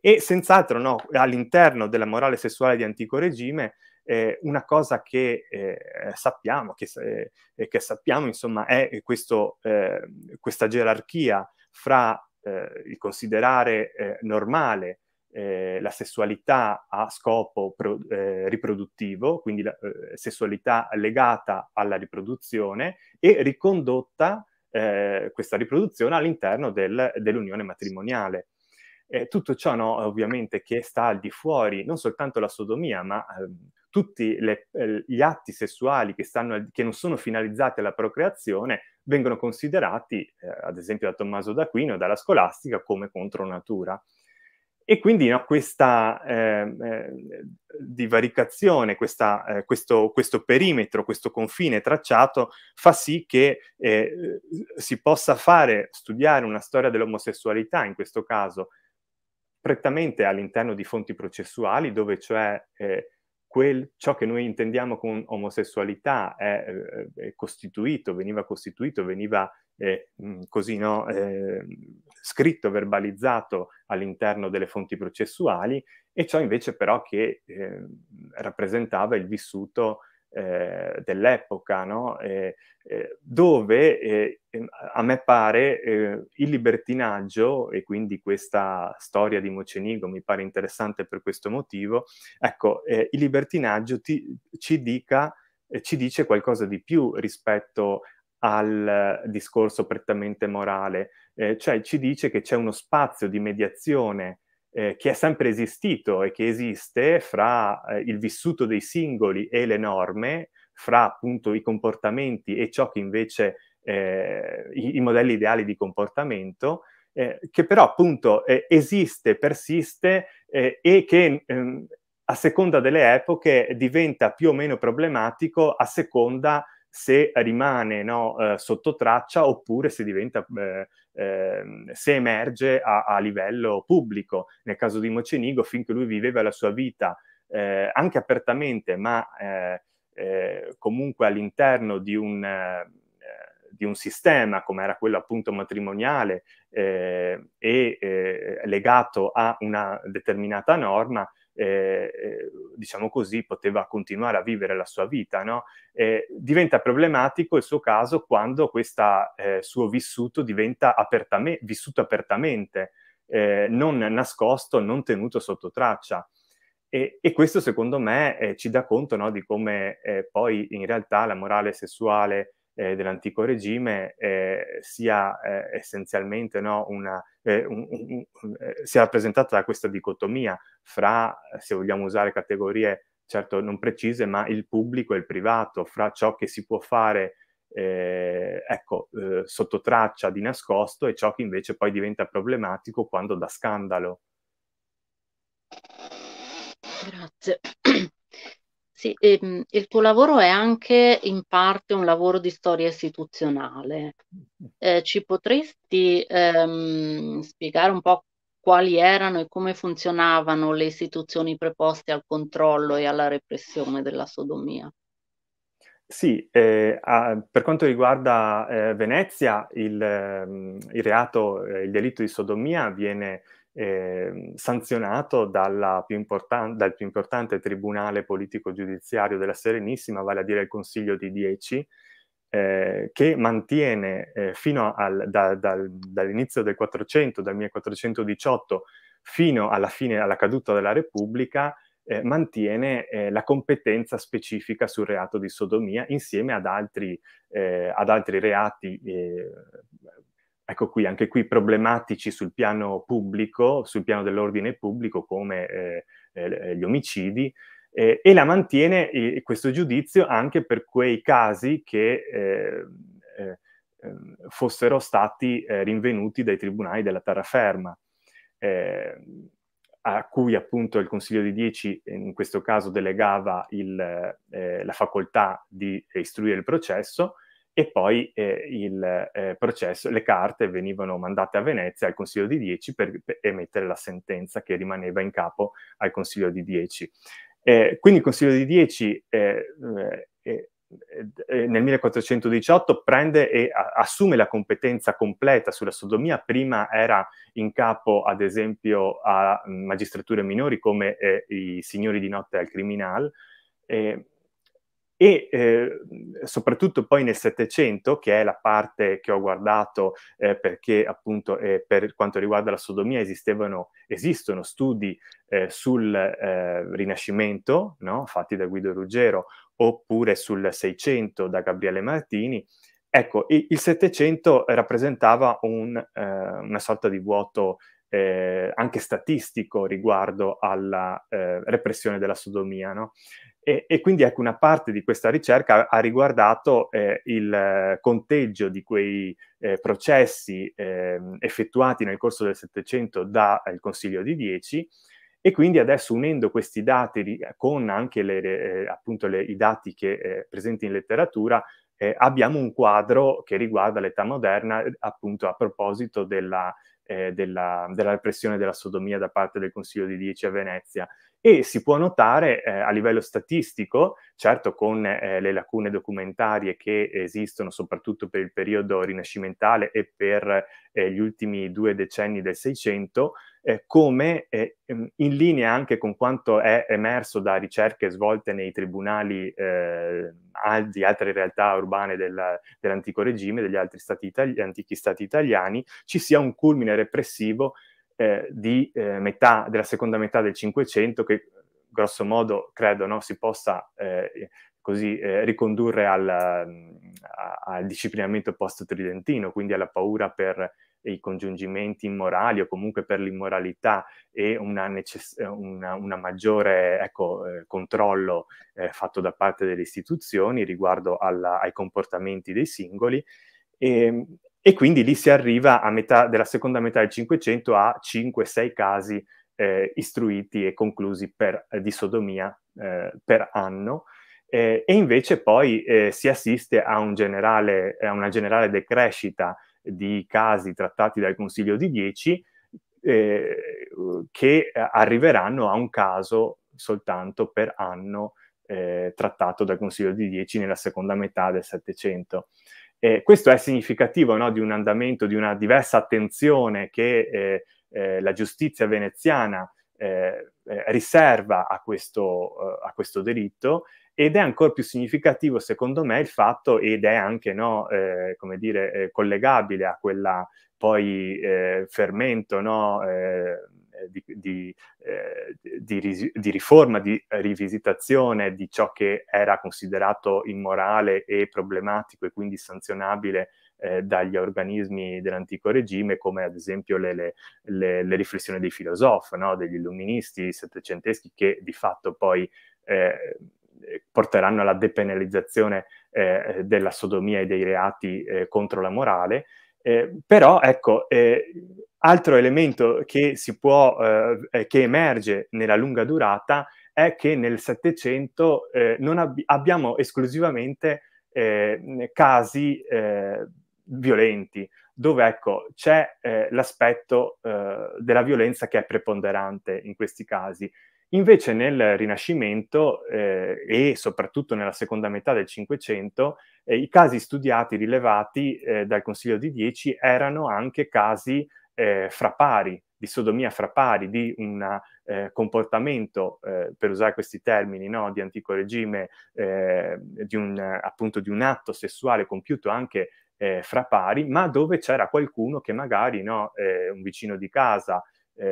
E senz'altro no, all'interno della morale sessuale di antico regime eh, una cosa che eh, sappiamo, che, eh, eh che, sappiamo insomma, è questo, eh, questa gerarchia fra il considerare normale eh, la sessualità a scopo pro, eh, riproduttivo, quindi la eh, sessualità legata alla riproduzione e ricondotta eh, questa riproduzione all'interno del, dell'unione matrimoniale. tutto ciò no, ovviamente che sta al di fuori non soltanto la sodomia, ma ehm, tutti le, eh, gli atti sessuali che, stanno, che, non sono finalizzati alla procreazione vengono considerati, eh, ad esempio da Tommaso d'Aquino e dalla scolastica, come contro natura. E quindi no, questa ehm, eh, divaricazione, questa, eh, questo, questo, perimetro, questo confine tracciato fa sì che eh, si possa fare studiare una storia dell'omosessualità, in questo caso, prettamente all'interno di fonti processuali, dove cioè eh, Quel, ciò che noi intendiamo con omosessualità è, eh, è costituito, veniva costituito, veniva eh, così no, eh, scritto, verbalizzato all'interno delle fonti processuali e ciò invece però che eh, rappresentava il vissuto eh, dell'epoca, no? eh, eh, dove a me pare eh, il libertinaggio e quindi questa storia di Mocenigo mi pare interessante per questo motivo, ecco, eh, il libertinaggio ti, ci, dica, eh, ci dice qualcosa di più rispetto al discorso prettamente morale, cioè ci dice che c'è uno spazio di mediazione eh, che è sempre esistito e che esiste fra eh, il vissuto dei singoli e le norme, fra appunto i comportamenti e ciò che invece eh, i, i, modelli ideali di comportamento, eh, che però appunto eh, esiste, persiste eh, e che ehm, a seconda delle epoche diventa più o meno problematico a seconda se rimane no, eh, sotto traccia oppure se, diventa, eh, eh, se emerge a, a, livello pubblico. Nel caso di Mocenigo, finché lui viveva la sua vita eh, anche apertamente, ma eh, eh, comunque all'interno di un, di un, sistema come era quello appunto matrimoniale e legato a una determinata norma, eh, diciamo così, poteva continuare a vivere la sua vita. No? Eh, diventa problematico il suo caso quando questo eh, suo vissuto diventa apertame- vissuto apertamente, eh, non nascosto, non tenuto sotto traccia. E, e questo secondo me eh, ci dà conto no, di come eh, poi in realtà la morale sessuale eh, dell'antico regime eh, sia eh, essenzialmente no, una, eh, un, un, un, eh, sia rappresentata da questa dicotomia fra, se vogliamo usare categorie certo non precise, ma il pubblico e il privato, fra ciò che si può fare eh, ecco, eh, sotto traccia di nascosto e ciò che invece poi diventa problematico quando dà scandalo. Grazie. (clears throat) Sì, ehm, il tuo lavoro è anche in parte un lavoro di storia istituzionale. Eh, ci potresti ehm, spiegare un po' quali erano e come funzionavano le istituzioni preposte al controllo e alla repressione della sodomia? Sì, eh, a, per quanto riguarda eh, Venezia, il, ehm, il, reato, eh, il delitto di sodomia viene eh, sanzionato più dal più importante tribunale politico-giudiziario della Serenissima, vale a dire il Consiglio di Dieci, eh, che mantiene eh, fino al, da, da, dall'inizio del 400, dal 1418, fino alla fine, alla caduta della Repubblica, eh, mantiene eh, la competenza specifica sul reato di sodomia insieme ad altri, eh, ad altri reati eh, ecco qui, anche qui problematici sul piano pubblico, sul piano dell'ordine pubblico come eh, eh gli omicidi, eh, e la mantiene eh, questo giudizio anche per quei casi che eh, ehm, fossero stati rinvenuti dai tribunali della terraferma. a cui appunto il Consiglio di Dieci in questo caso delegava il, la facoltà di istruire il processo, e poi eh, il eh, processo, le carte venivano mandate a Venezia al Consiglio di 10 per, per, emettere la sentenza che rimaneva in capo al Consiglio di 10. Eh, quindi il Consiglio di 10 eh, eh, eh, nel 1418 prende e assume la competenza completa sulla sodomia, prima era in capo ad esempio a magistrature minori come i signori di notte al criminal, eh, e eh, soprattutto poi nel Settecento, che è la parte che ho guardato eh, perché appunto eh, per quanto riguarda la sodomia esistono studi eh, sul eh, Rinascimento, no? fatti da Guido Ruggero, oppure sul Seicento da Gabriele Martini. Ecco, il Settecento rappresentava un, eh, una sorta di vuoto eh, anche statistico riguardo alla eh, repressione della sodomia. No? E, e, quindi ecco, una parte di questa ricerca ha, riguardato eh, il eh, conteggio di quei eh, processi eh, effettuati nel corso del Settecento dal Consiglio di Dieci e quindi adesso unendo questi dati con anche le, eh, appunto le, i dati che, eh, presenti in letteratura abbiamo un quadro che riguarda l'età moderna appunto a proposito della, della, della repressione della sodomia da parte del Consiglio di Dieci a Venezia e si può notare eh, a livello statistico, certo con eh, le lacune documentarie che esistono soprattutto per il periodo rinascimentale e per eh, gli ultimi due decenni del Seicento, eh, come eh, ehm, in linea anche con quanto è emerso da ricerche svolte nei tribunali eh, di altre realtà urbane del, dell'antico regime, degli altri stati itali- antichi stati italiani, ci sia un culmine repressivo eh, di, eh, metà, della seconda metà del Cinquecento che grosso modo credo no, si possa eh, così eh, ricondurre al, a, al disciplinamento post-tridentino, quindi alla paura per i congiungimenti immorali o comunque per l'immoralità e una, necess- eh, una, una maggiore ecco, eh, controllo eh, fatto da parte delle istituzioni riguardo alla, ai comportamenti dei singoli. E, ehm, e quindi lì si arriva a metà della seconda metà del 500 a 5-6 casi eh, istruiti e conclusi per, eh, di sodomia eh, per anno. Eh, e invece poi eh, si assiste a, un generale, eh, a, una generale decrescita di casi trattati dal Consiglio di 10 che arriveranno a un caso soltanto per anno trattato dal Consiglio di Dieci nella seconda metà del Settecento. Eh, questo è significativo no, di un andamento, di una diversa attenzione che eh, eh la giustizia veneziana eh, eh, riserva a questo, a questo delitto ed è ancora più significativo, secondo me, il fatto, ed è anche no, eh, come dire, eh, collegabile a quella poi eh, fermento no, eh, di, di, eh, di, di, riforma, di rivisitazione di ciò che era considerato immorale e problematico e quindi sanzionabile eh, dagli organismi dell'antico regime, come ad esempio le, le, le, le riflessioni dei filosofi, no? degli illuministi settecenteschi, che di fatto poi eh, porteranno alla depenalizzazione eh, della sodomia e dei reati eh, contro la morale. Eh, però ecco, eh, Altro elemento che, può, eh, eh, che emerge nella lunga durata è che nel Settecento eh, ab- abbiamo esclusivamente eh, casi eh, violenti, dove ecco, c'è eh, l'aspetto della violenza che è preponderante in questi casi. Invece nel Rinascimento eh, e soprattutto nella seconda metà del Cinquecento eh, i casi studiati, rilevati eh, dal Consiglio di Dieci erano anche casi eh, fra pari, di sodomia fra pari, di un eh, comportamento, eh, per usare questi termini, no, di antico regime, eh, di un, appunto di un atto sessuale compiuto anche eh, fra pari, ma dove c'era qualcuno che magari, no, eh, un vicino di casa,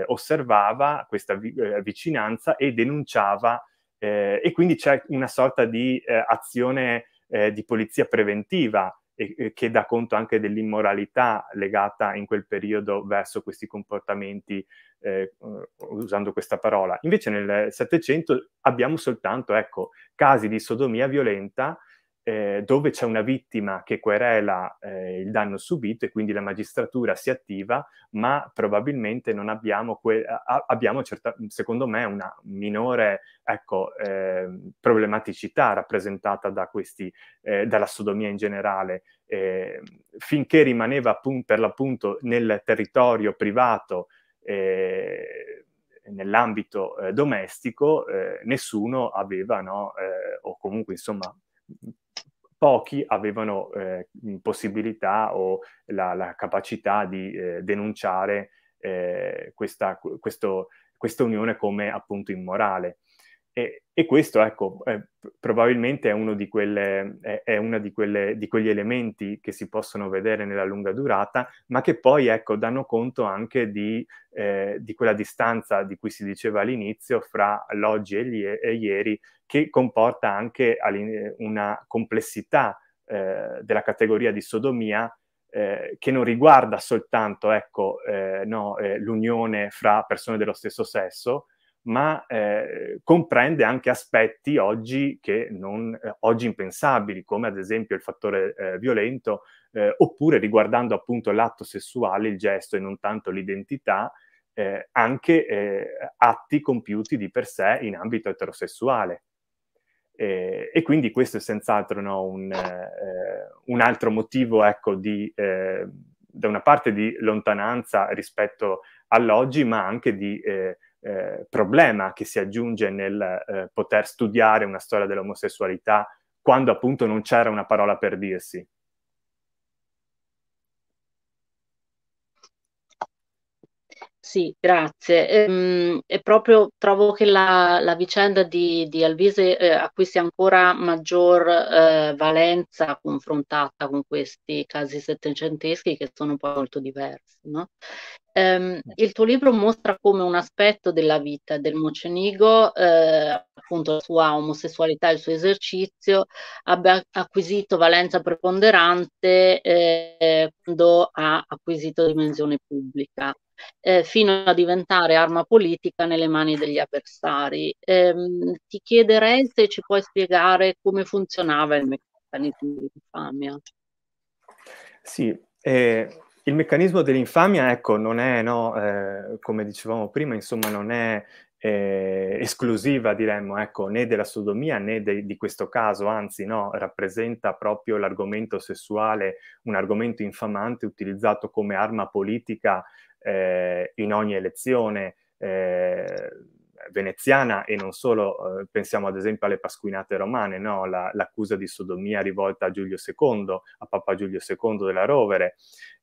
osservava questa vi- vicinanza e denunciava e quindi c'è una sorta di azione di polizia preventiva e che dà conto anche dell'immoralità legata in quel periodo verso questi comportamenti, eh, usando questa parola. Invece nel Settecento abbiamo soltanto ecco, casi di sodomia violenta eh, dove c'è una vittima che querela eh, il danno subito e quindi la magistratura si attiva, ma probabilmente non abbiamo, que- a- abbiamo certa- secondo me, una minore ecco, eh, problematicità rappresentata da questi, eh, dalla sodomia in generale. Ehm, finché rimaneva appun- per l'appunto nel territorio privato eh, nell'ambito eh, domestico, nessuno aveva, no, o comunque insomma pochi avevano eh, possibilità o la, la capacità di eh, denunciare eh, questa, questo, questa unione come appunto immorale. E, e questo, ecco, è, probabilmente è uno di, quelle, è, è una di, quelle, di, quegli elementi che si possono vedere nella lunga durata, ma che poi, ecco, danno conto anche di, eh, di quella distanza di cui si diceva all'inizio fra l'oggi e, gli, e ieri, che comporta anche una complessità eh, della categoria di sodomia eh, che non riguarda soltanto ecco, eh, no, eh, l'unione fra persone dello stesso sesso, ma eh, comprende anche aspetti oggi, non, eh, oggi, impensabili, come ad esempio il fattore eh, violento, eh, oppure riguardando appunto l'atto sessuale, il gesto e non tanto l'identità, eh, anche eh, atti compiuti di per sé in ambito eterosessuale. Eh, e quindi questo è senz'altro no, un, eh, un, altro motivo, ecco, di, eh, da una parte di lontananza rispetto all'oggi, ma anche di eh, problema che si aggiunge nel eh, poter studiare una storia dell'omosessualità quando appunto non c'era una parola per dirsi. Sì, grazie. Ehm, e proprio trovo che la, la vicenda di, di Alvise eh, acquisti ancora maggior eh, valenza confrontata con questi casi settecenteschi che sono poi molto diversi. No? Ehm, il tuo libro mostra come un aspetto della vita del Mocenigo, eh, appunto la sua omosessualità e il suo esercizio, abbia acquisito valenza preponderante eh, quando ha acquisito dimensione pubblica eh, fino a diventare arma politica nelle mani degli avversari. Ehm, ti chiederei se ci puoi spiegare come funzionava il meccanismo dell'infamia. Sì, eh, il meccanismo dell'infamia, ecco, non è, no, eh, come dicevamo prima, insomma, non è eh, esclusiva, diremmo, ecco, né della sodomia né de- di questo caso, anzi, no, rappresenta proprio l'argomento sessuale, un argomento infamante utilizzato come arma politica eh, in ogni elezione eh, veneziana e non solo, eh, pensiamo ad esempio alle Pasquinate romane, no? La, l'accusa di sodomia rivolta a Giulio II, a Papa Giulio II della Rovere,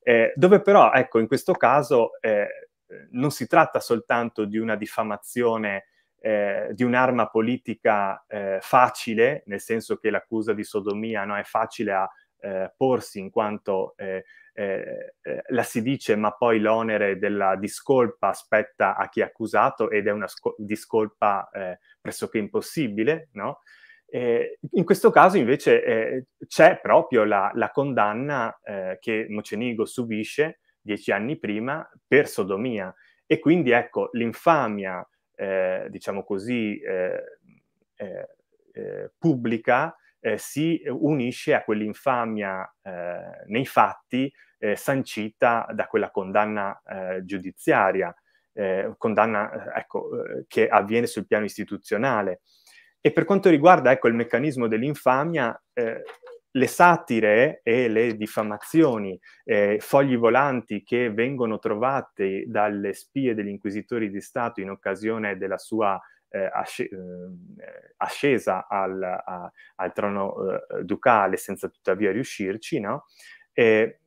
eh, dove però, ecco, in questo caso eh, non si tratta soltanto di una diffamazione eh, di un'arma politica eh, facile, nel senso che l'accusa di sodomia no, è facile a eh, porsi in quanto eh, eh, eh, la si dice ma poi l'onere della discolpa spetta a chi è accusato ed è una sco- discolpa eh, pressoché impossibile, no? in questo caso invece c'è proprio la, la condanna che Mocenigo subisce dieci anni prima per sodomia e quindi ecco l'infamia, diciamo così, pubblica eh, si unisce a quell'infamia eh, nei fatti eh, sancita da quella condanna eh, giudiziaria, eh, condanna eh, ecco, che avviene sul piano istituzionale. E per quanto riguarda ecco, il meccanismo dell'infamia, le satire e le diffamazioni, fogli volanti che vengono trovati dalle spie degli inquisitori di Stato in occasione della sua eh, eh, asce- eh, ascesa al, a, al trono eh, ducale senza tuttavia riuscirci, no? E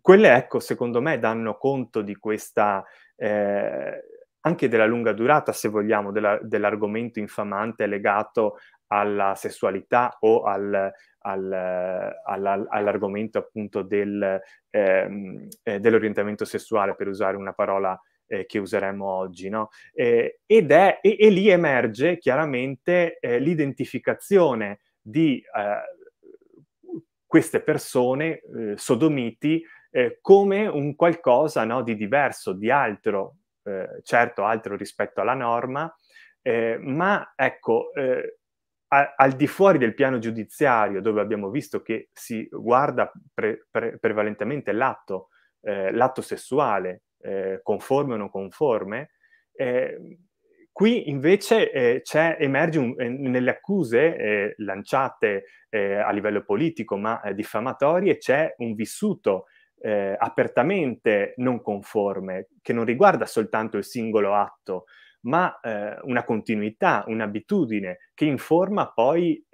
quelle, ecco, secondo me danno conto di questa eh, anche della lunga durata, se vogliamo, della, dell'argomento infamante legato alla sessualità o al, al, al, all'argomento appunto del, ehm, eh, dell'orientamento sessuale, per usare una parola eh, che useremmo oggi. No? Eh, ed è, e, e, lì emerge chiaramente eh, l'identificazione di eh, queste persone, eh, sodomiti, come un qualcosa no, di diverso, di altro, certo altro rispetto alla norma, ma ecco, al di fuori del piano giudiziario, dove abbiamo visto che si guarda pre, pre, prevalentemente l'atto, eh, l'atto, sessuale eh, conforme o non conforme. Eh, qui invece eh, emerge un, eh, nelle accuse eh, lanciate a livello politico ma diffamatorie c'è un vissuto apertamente non conforme che non riguarda soltanto il singolo atto ma una continuità, un'abitudine che informa poi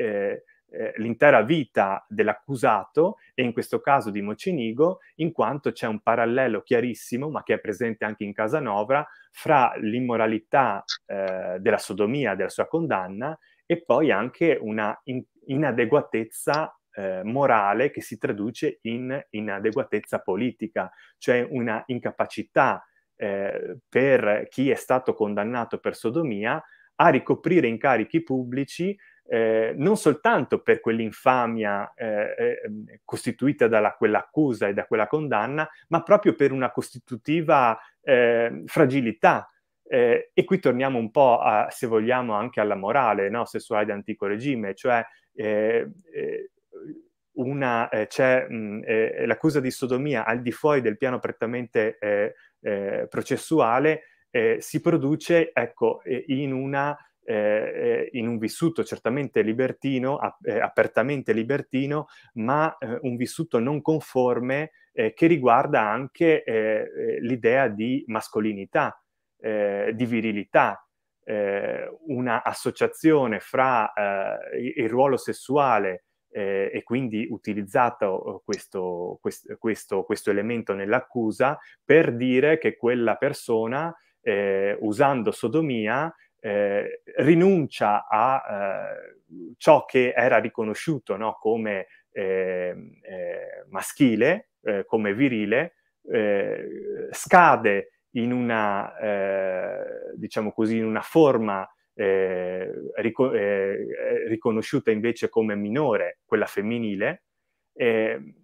eh, l'intera vita dell'accusato e in questo caso di Mocenigo, in quanto c'è un parallelo chiarissimo, ma che è presente anche in Casanova, fra l'immoralità eh, della sodomia, della sua condanna, e poi anche una in- inadeguatezza eh, morale che si traduce in inadeguatezza politica, cioè una incapacità eh, per chi è stato condannato per sodomia a ricoprire incarichi pubblici eh, non soltanto per quell'infamia eh, eh ehm, costituita da quell'accusa e da quella condanna, ma proprio per una costitutiva ehm, eh, fragilità. e qui torniamo un po', a, se vogliamo, anche alla morale no? sessuale di regime, cioè eh, eh, una, c'è mh, l'accusa di sodomia al di fuori del piano prettamente processuale, si produce ecco, in una eh, eh, in un vissuto certamente libertino, ap- eh, apertamente libertino, ma eh, un vissuto non conforme eh, che riguarda anche eh, l'idea di mascolinità, di virilità, una associazione fra il ruolo sessuale eh, e quindi utilizzato questo, quest, questo, questo, elemento nell'accusa per dire che quella persona, eh, usando sodomia, eh, rinuncia a eh, ciò che era riconosciuto no? come ehm, eh, maschile, eh, come virile, eh, scade in una, diciamo così, in una forma rico- riconosciuta invece come minore, quella femminile, ehm,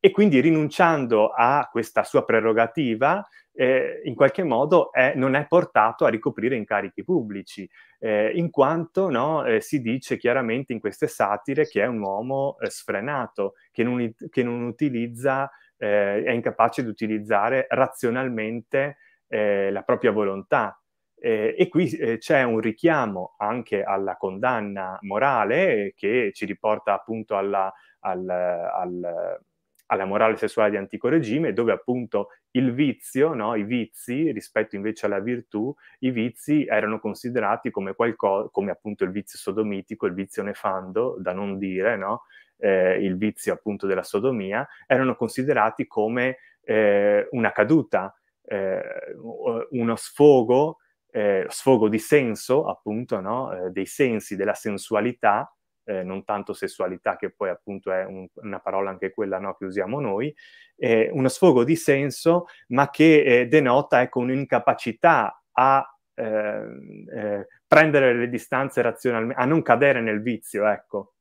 e quindi rinunciando a questa sua prerogativa eh, in qualche modo è, non è portato a ricoprire incarichi pubblici, eh, in quanto no, eh, si dice chiaramente in queste satire che è un uomo eh, sfrenato, che non, che non utilizza, eh, è incapace di utilizzare razionalmente eh, la propria volontà. e qui c'è un richiamo anche alla condanna morale che ci riporta appunto alla, al, al alla morale sessuale di antico regime, dove appunto il vizio, no? i vizi, rispetto invece alla virtù, i vizi erano considerati come qualcosa, come appunto il vizio sodomitico, il vizio nefando, da non dire, no? eh, il vizio appunto della sodomia, erano considerati come eh, una caduta, eh, uno sfogo, eh, sfogo di senso, appunto, no? Eh, dei sensi, della sensualità, eh, non tanto sessualità, che poi appunto è un, una parola anche quella no, che usiamo noi, eh, uno sfogo di senso, ma che eh, denota ecco, un'incapacità a eh, eh, prendere le distanze razionalmente, a non cadere nel vizio, ecco.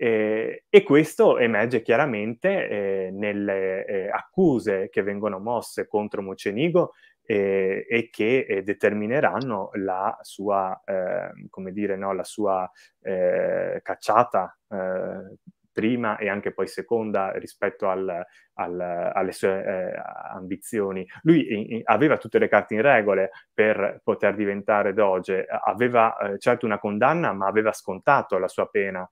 Eh, e questo emerge chiaramente eh, nelle eh, accuse che vengono mosse contro Mocenigo eh, e che eh, determineranno la sua, ehm, come dire, no, la sua eh, cacciata eh, prima e anche poi seconda rispetto al, al, alle sue eh, ambizioni. Lui in, aveva tutte le carte in regole per poter diventare doge, aveva eh, certo una condanna, ma aveva scontato la sua pena.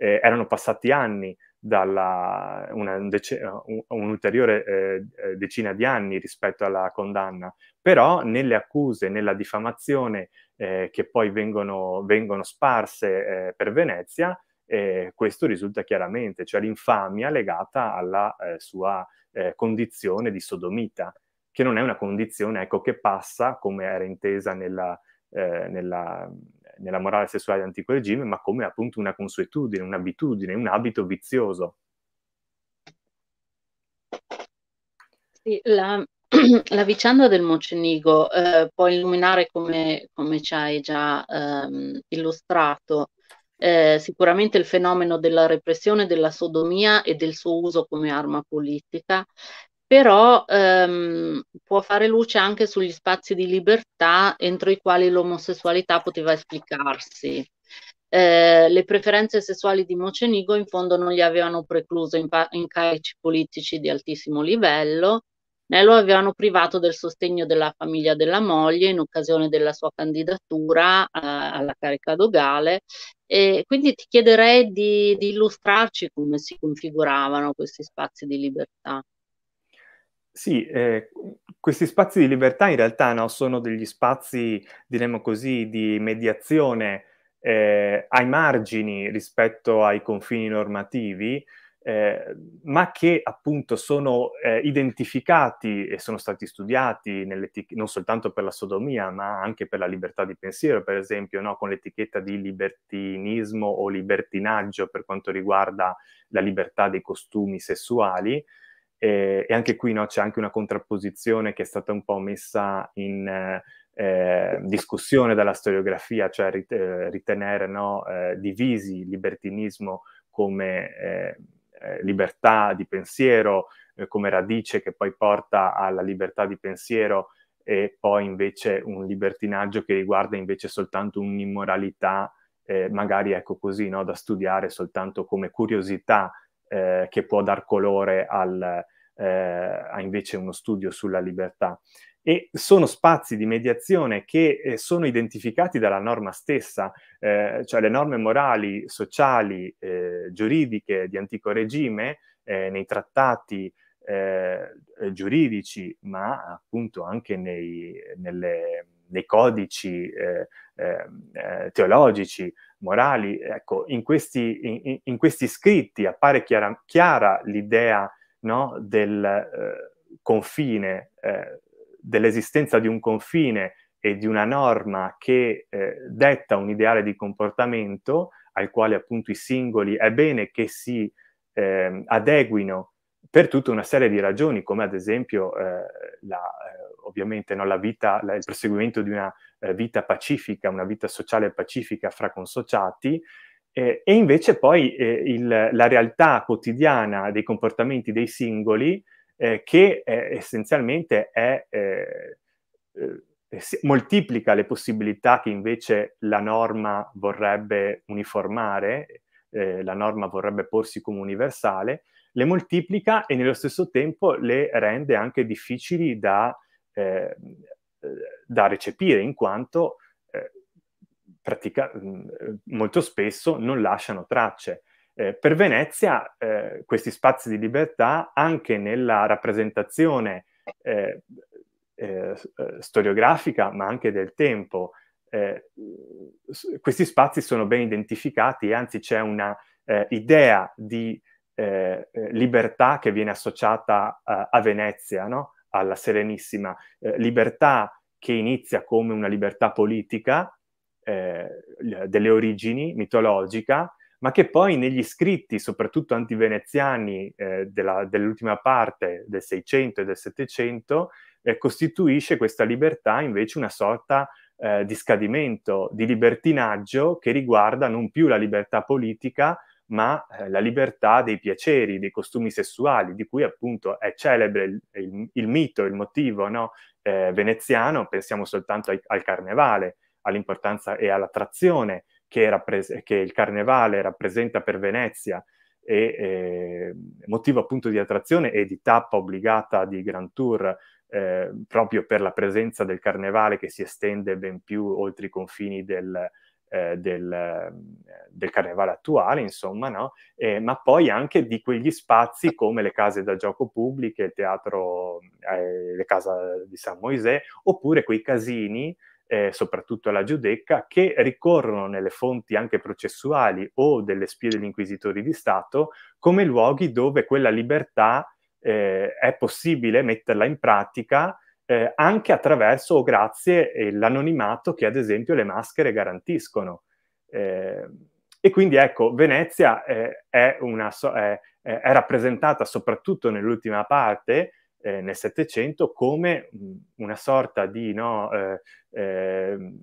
Eh, erano passati anni, dalla dec- un'ulteriore eh, eh, decina di anni rispetto alla condanna, però nelle accuse, nella diffamazione eh, che poi vengono, vengono sparse eh, per Venezia, eh, questo risulta chiaramente, cioè l'infamia legata alla eh, sua condizione di sodomita, che non è una condizione ecco, che passa, come era intesa nella, nella nella morale sessuale dell'antico regime, ma come appunto una consuetudine, un'abitudine, un abito vizioso. Sì, la, (clears throat) la vicenda del Mocenigo eh, può illuminare come, come ci hai già ehm, illustrato eh, sicuramente il fenomeno della repressione, della sodomia e del suo uso come arma politica, però ehm, può fare luce anche sugli spazi di libertà entro i quali l'omosessualità poteva esplicarsi. Eh, le preferenze sessuali di Mocenigo in fondo non gli avevano precluso inca- incarichi politici di altissimo livello, né lo avevano privato del sostegno della famiglia della moglie in occasione della sua candidatura eh, alla carica dogale. E quindi ti chiederei di, di illustrarci come si configuravano questi spazi di libertà. Sì, eh, questi spazi di libertà in realtà no, sono degli spazi, diremmo così, di mediazione eh, ai margini rispetto ai confini normativi, eh, ma che appunto sono eh, identificati e sono stati studiati non soltanto per la sodomia, ma anche per la libertà di pensiero, per esempio, no, con l'etichetta di libertinismo o libertinaggio per quanto riguarda la libertà dei costumi sessuali. E, e anche qui no, c'è anche una contrapposizione che è stata un po' messa in eh, eh discussione dalla storiografia, cioè rit- eh, ritenere no, eh, divisi il libertinismo come eh, eh libertà di pensiero, come radice che poi porta alla libertà di pensiero e poi invece un libertinaggio che riguarda invece soltanto un'immoralità, magari ecco così, no, da studiare soltanto come curiosità eh, che può dar colore al, eh, a invece uno studio sulla libertà. E sono spazi di mediazione che eh, sono identificati dalla norma stessa, eh, cioè le norme morali, sociali, giuridiche di antico regime, nei trattati giuridici, ma appunto anche nei, nelle, nei codici eh, Ehm, eh, teologici, morali. Ecco, in questi, in, in questi scritti appare chiara, chiara l'idea no, del eh, confine, eh, dell'esistenza di un confine e di una norma che eh, detta un ideale di comportamento al quale appunto i singoli è bene che si ehm, adeguino per tutta una serie di ragioni, come ad esempio eh, la, eh, ovviamente no, la vita, la, il proseguimento di una eh, vita pacifica, una vita sociale pacifica fra consociati, eh, e invece poi eh, il, la realtà quotidiana dei comportamenti dei singoli, eh, che è, essenzialmente è, moltiplica le possibilità che invece la norma vorrebbe uniformare, la norma vorrebbe porsi come universale, le moltiplica e nello stesso tempo le rende anche difficili da, eh, da recepire, in quanto eh, pratica, molto spesso non lasciano tracce. Eh, per Venezia eh, questi spazi di libertà, anche nella rappresentazione eh, eh, storiografica, ma anche del tempo, questi spazi sono ben identificati, anzi c'è una idea di eh, eh, libertà che viene associata a, eh, a Venezia, no? alla Serenissima, eh, libertà che inizia come una libertà politica, eh, delle origini mitologica, ma che poi negli scritti, soprattutto anti-veneziani della, dell'ultima parte del 600 e del 700, costituisce questa libertà invece una sorta eh, di scadimento, di libertinaggio che riguarda non più la libertà politica, ma eh, la libertà dei piaceri, dei costumi sessuali, di cui appunto è celebre il, il, il mito, il motivo no? eh, veneziano, pensiamo soltanto ai, al carnevale, all'importanza e all'attrazione che, rappres- che il carnevale rappresenta per Venezia, e, eh, motivo appunto di attrazione e di tappa obbligata di Grand Tour eh, proprio per la presenza del carnevale che si estende ben più oltre i confini del, eh, del, eh, del, carnevale attuale, insomma, no? eh, ma poi anche di quegli spazi come le case da gioco pubbliche, il teatro, eh, le case di San Moisè, oppure quei casini, eh, soprattutto alla Giudecca, che ricorrono nelle fonti anche processuali o delle spie degli inquisitori di Stato come luoghi dove quella libertà eh, è possibile metterla in pratica eh, anche attraverso o grazie eh, l'anonimato che ad esempio le maschere garantiscono. Eh, e quindi ecco, Venezia eh, è, una, è, è, rappresentata soprattutto nell'ultima parte, eh, nel Settecento, come una sorta di no, eh, ehm,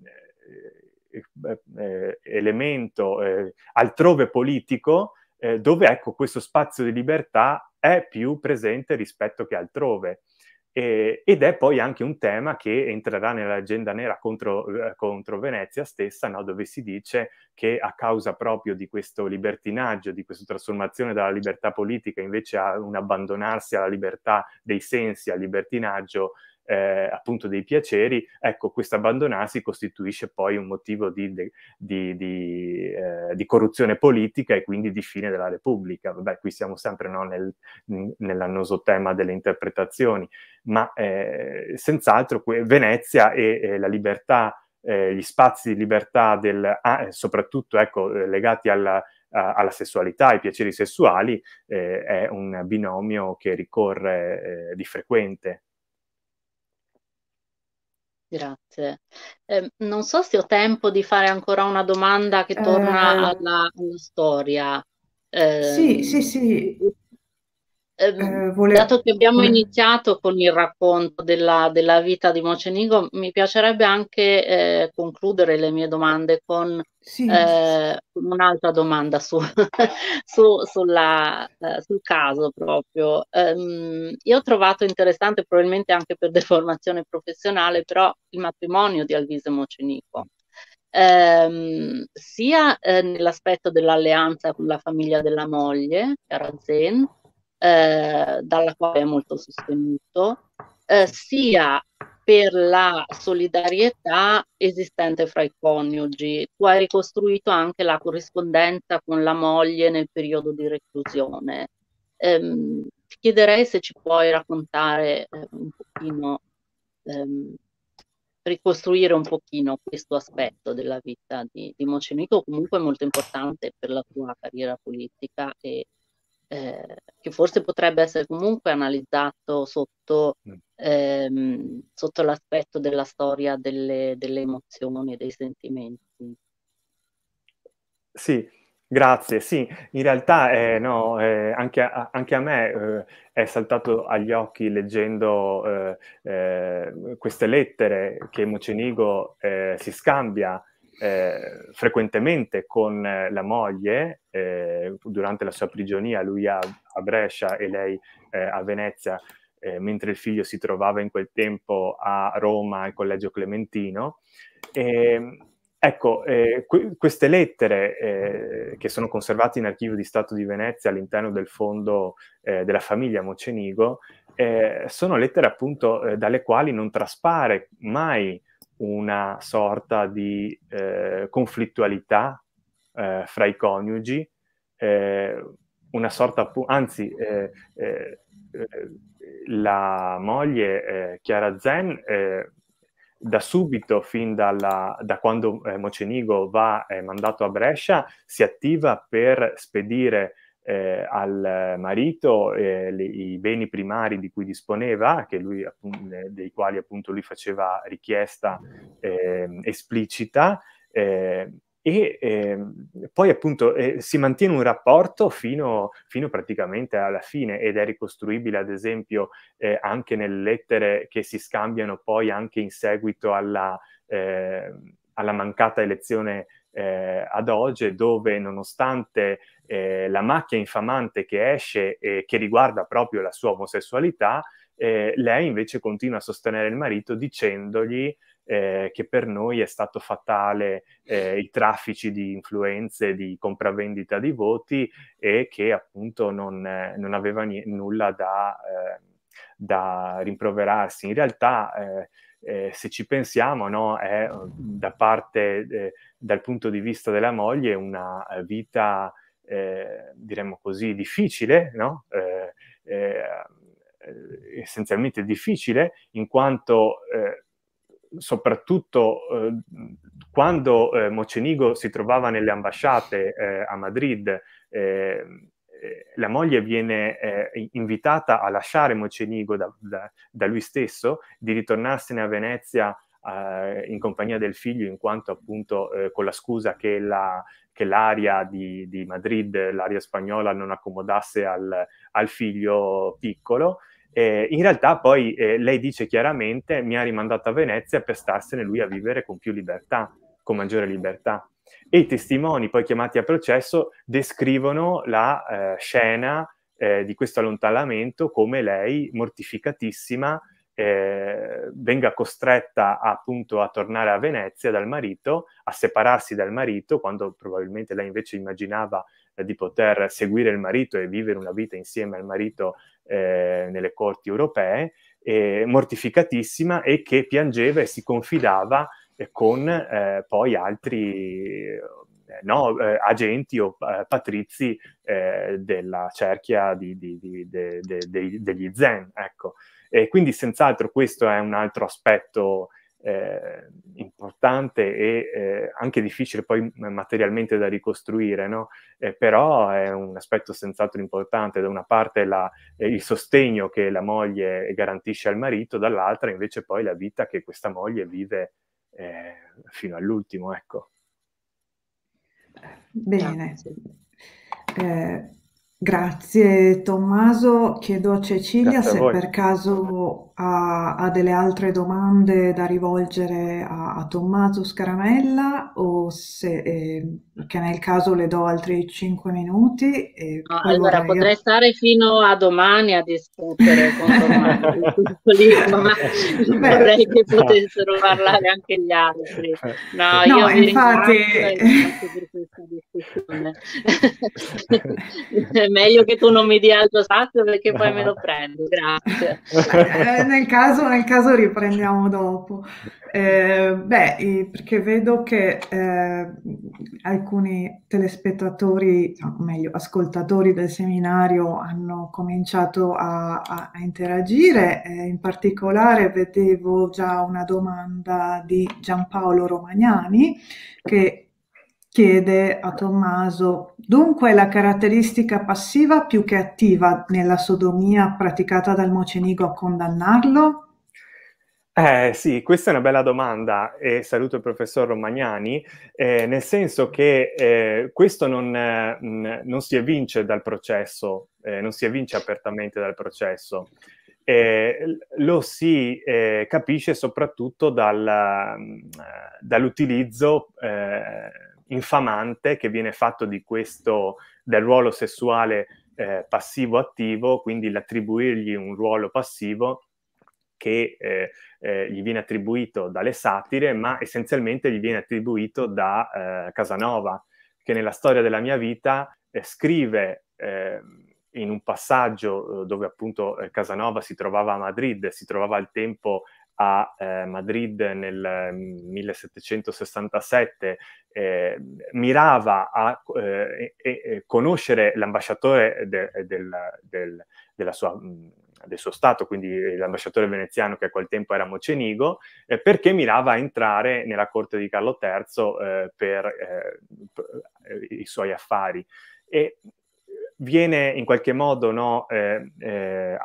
elemento altrove politico dove ecco questo spazio di libertà è più presente rispetto che altrove eh, ed è poi anche un tema che entrerà nell'agenda nera contro, eh, contro Venezia stessa, no? dove si dice che a causa proprio di questo libertinaggio, di questa trasformazione dalla libertà politica invece a un abbandonarsi alla libertà dei sensi, al libertinaggio, eh, appunto dei piaceri, ecco, questo abbandonarsi costituisce poi un motivo di, de, di, di, eh, di, corruzione politica e quindi di fine della Repubblica. Vabbè, qui siamo sempre no, nel, nell'annoso tema delle interpretazioni, ma eh, senz'altro que- Venezia e, e la libertà, eh, gli spazi di libertà, del, ah, eh, soprattutto ecco, eh, legati alla, alla sessualità, ai piaceri sessuali, eh, è un binomio che ricorre eh, di frequente Grazie. Eh, non so se ho tempo di fare ancora una domanda che torna eh, alla, alla, storia. Eh, sì, sì, sì. Ehm, eh, eh, Dato che abbiamo mm. iniziato con il racconto della, della vita di Mocenigo, mi piacerebbe anche eh, concludere le mie domande con sì. Eh, un'altra domanda su, (laughs) su, sulla, eh, sul caso proprio. Ehm, io ho trovato interessante, probabilmente anche per deformazione professionale, però il matrimonio di Alvise Mocenigo. Ehm, sia eh, nell'aspetto dell'alleanza con la famiglia della moglie, Cara Zen, eh, dalla quale è molto sostenuto, eh, sia per la solidarietà esistente fra i coniugi. Tu hai ricostruito anche la corrispondenza con la moglie nel periodo di reclusione. Ehm, ti chiederei se ci puoi raccontare eh, un pochino, ehm, ricostruire un pochino questo aspetto della vita di, di Mocenico, comunque molto importante per la tua carriera politica e eh, che forse potrebbe essere comunque analizzato sotto, mm. ehm, sotto l'aspetto della storia delle, delle emozioni, dei sentimenti. Sì, Grazie, sì, in realtà eh, no, eh, anche, a, anche, a, me eh, è saltato agli occhi leggendo eh, eh, queste lettere che Mocenigo si scambia eh, frequentemente con eh, la moglie eh, durante la sua prigionia, lui a, a Brescia e lei eh, a Venezia, eh, mentre il figlio si trovava in quel tempo a Roma al Collegio Clementino. E, ehm, ecco, eh, que- queste lettere che sono conservate in archivio di Stato di Venezia all'interno del fondo della famiglia Mocenigo sono lettere appunto dalle quali non traspare mai una sorta di eh, conflittualità eh, fra i coniugi, eh, una sorta, anzi, eh, eh, eh, la moglie Chiara Zen da subito, fin dalla, da quando Mocenigo va mandato a Brescia, si attiva per spedire eh, al marito eh, le, i beni primari di cui disponeva, lui, appunto, dei quali appunto lui faceva richiesta ehm, eh, esplicita, e ehm, poi appunto eh, si mantiene un rapporto fino, fino, praticamente alla fine ed è ricostruibile ad esempio eh, anche nelle lettere che si scambiano poi anche in seguito alla ehm, alla mancata elezione eh, ad oggi dove nonostante eh, la macchia infamante che esce e che riguarda proprio la sua omosessualità, eh, lei invece continua a sostenere il marito dicendogli eh, che per noi è stato fatale eh, i traffici di influenze, di compravendita di voti e che appunto non, non aveva n- nulla da da rimproverarsi. In realtà eh, eh, se ci pensiamo, no, è eh, da parte, eh, dal punto di vista della moglie, una eh, vita, eh, diremmo così, difficile, no? Eh, essenzialmente difficile, in quanto soprattutto eh, quando eh, Mocenigo si trovava nelle ambasciate eh, a Madrid eh, la moglie viene eh, invitata a lasciare Mocenigo da, da, da, lui stesso, di ritornarsene a Venezia eh, in compagnia del figlio, in quanto appunto eh, con la scusa che, la, che l'aria di, di, Madrid, l'aria spagnola, non accomodasse al, al figlio piccolo. in realtà poi eh, lei dice chiaramente mi ha rimandato a Venezia per starsene lui a vivere con più libertà, con maggiore libertà e i testimoni poi chiamati a processo descrivono la eh, scena eh, di questo allontanamento come lei, mortificatissima, eh, venga costretta appunto a tornare a Venezia dal marito, a separarsi dal marito, quando probabilmente lei invece immaginava eh, di poter seguire il marito e vivere una vita insieme al marito eh, nelle corti europee, eh, mortificatissima e che piangeva e si confidava eh, con eh, poi altri eh, no, eh, agenti o patrizi della cerchia di, di, di, de, de, de, degli zen. Ecco. E quindi senz'altro questo è un altro aspetto eh, importante e eh, anche difficile poi mm, materialmente da ricostruire, no? eh, però è un aspetto senz'altro importante, da una parte la, il sostegno che la moglie garantisce al marito, dall'altra invece poi la vita che questa moglie vive eh, fino all'ultimo, ecco. Bene. Eh, grazie Tommaso, chiedo a Cecilia grazie se a per caso ha, ha delle altre domande da rivolgere a, a Tommaso Scaramella o se, eh, che nel caso le do altri cinque minuti. No, allora, vorrei... potrei stare fino a domani a discutere con (laughs) Tommaso, ma vorrei che potessero parlare anche gli altri. Eh, no, no io infatti... per questa discussione. (laughs) È meglio che tu non mi dia altro spazio perché poi me lo prendo, grazie. Eh, eh, nel, caso, nel, caso, riprendiamo dopo. Eh, beh, perché vedo che eh, alcuni telespettatori, o meglio, ascoltatori del seminario hanno cominciato a, a, a interagire. Eh, in particolare vedevo già una domanda di Giampaolo Romagnani che chiede a Tommaso Dunque la caratteristica passiva più che attiva nella sodomia praticata dal mocenigo a condannarlo? Eh sì, questa è una bella domanda e saluto il professor Romagnani, eh, nel senso che eh, questo non, eh, non, si evince dal processo, eh, non si evince apertamente dal processo. Eh, lo si eh, capisce soprattutto dal, mm, dall'utilizzo infamante che viene fatto di questo, del ruolo sessuale eh, passivo-attivo, quindi l'attribuirgli un ruolo passivo che eh, eh, gli viene attribuito dalle satire, ma essenzialmente gli viene attribuito da eh, Casanova, che nella storia della mia vita eh, scrive eh, in un passaggio dove appunto Casanova si trovava a Madrid, si trovava al tempo a eh, Madrid nel 1767 mm, eh, mirava a eh, conoscere l'ambasciatore de, del, del, della sua, mm, del suo stato, quindi eh, l'ambasciatore veneziano che a quel tempo era Mocenigo, eh, perché mirava a entrare nella corte di Carlo III eh, per i suoi affari. E viene in qualche modo no, eh, eh,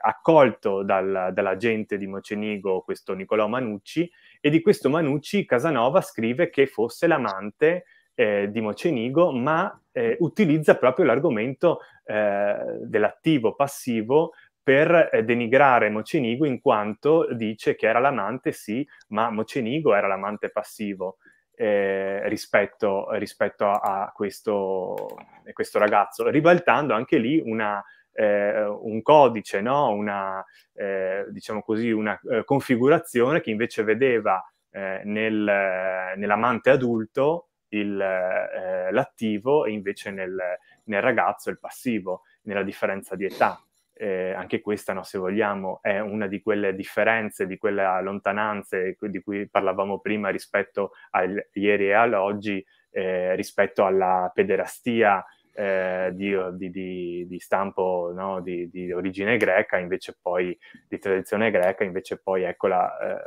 accolto dal, dalla gente di Mocenigo questo Niccolò Manucci e di questo Manucci Casanova scrive che fosse l'amante eh, di Mocenigo, ma eh, utilizza proprio l'argomento eh, dell'attivo passivo per eh, denigrare Mocenigo in quanto dice che era l'amante sì, ma Mocenigo era l'amante passivo eh, rispetto, rispetto, a, questo, a questo ragazzo, ribaltando anche lì una, eh, un codice, no? una, eh, diciamo così, una eh, configurazione che invece vedeva eh, nel, nell'amante adulto il, eh, l'attivo e invece nel, nel, ragazzo il passivo, nella differenza di età eh, anche questa, no, se vogliamo, è una di quelle differenze, di quelle lontananze di cui parlavamo prima rispetto al ieri e all'oggi, eh, rispetto alla pederastia eh, di, di, di, di, stampo no, di, origine greca, invece poi di tradizione greca, invece poi ecco la eh,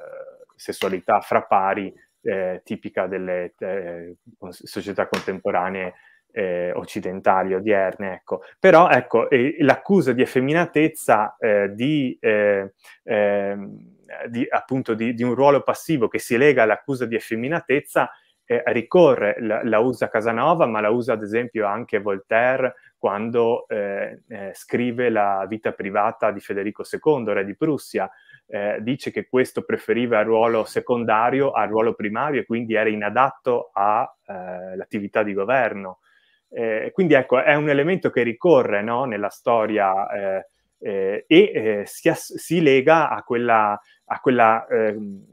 sessualità fra pari eh, tipica delle eh, società contemporanee eh, occidentali odierne, ecco. Però ecco, eh, l'accusa di effeminatezza eh, di, eh, ehm, di, appunto di, di, un ruolo passivo che si lega all'accusa di effeminatezza eh, ricorre, la, la, usa Casanova, ma la usa ad esempio anche Voltaire quando eh, scrive la vita privata di Federico II, re di Prussia. dice che questo preferiva il ruolo secondario al ruolo primario e quindi era inadatto all'attività di governo. Eh, quindi ecco, è un elemento che ricorre no, nella storia eh, eh e eh, si, ass- si, lega a quella, a quella ehm,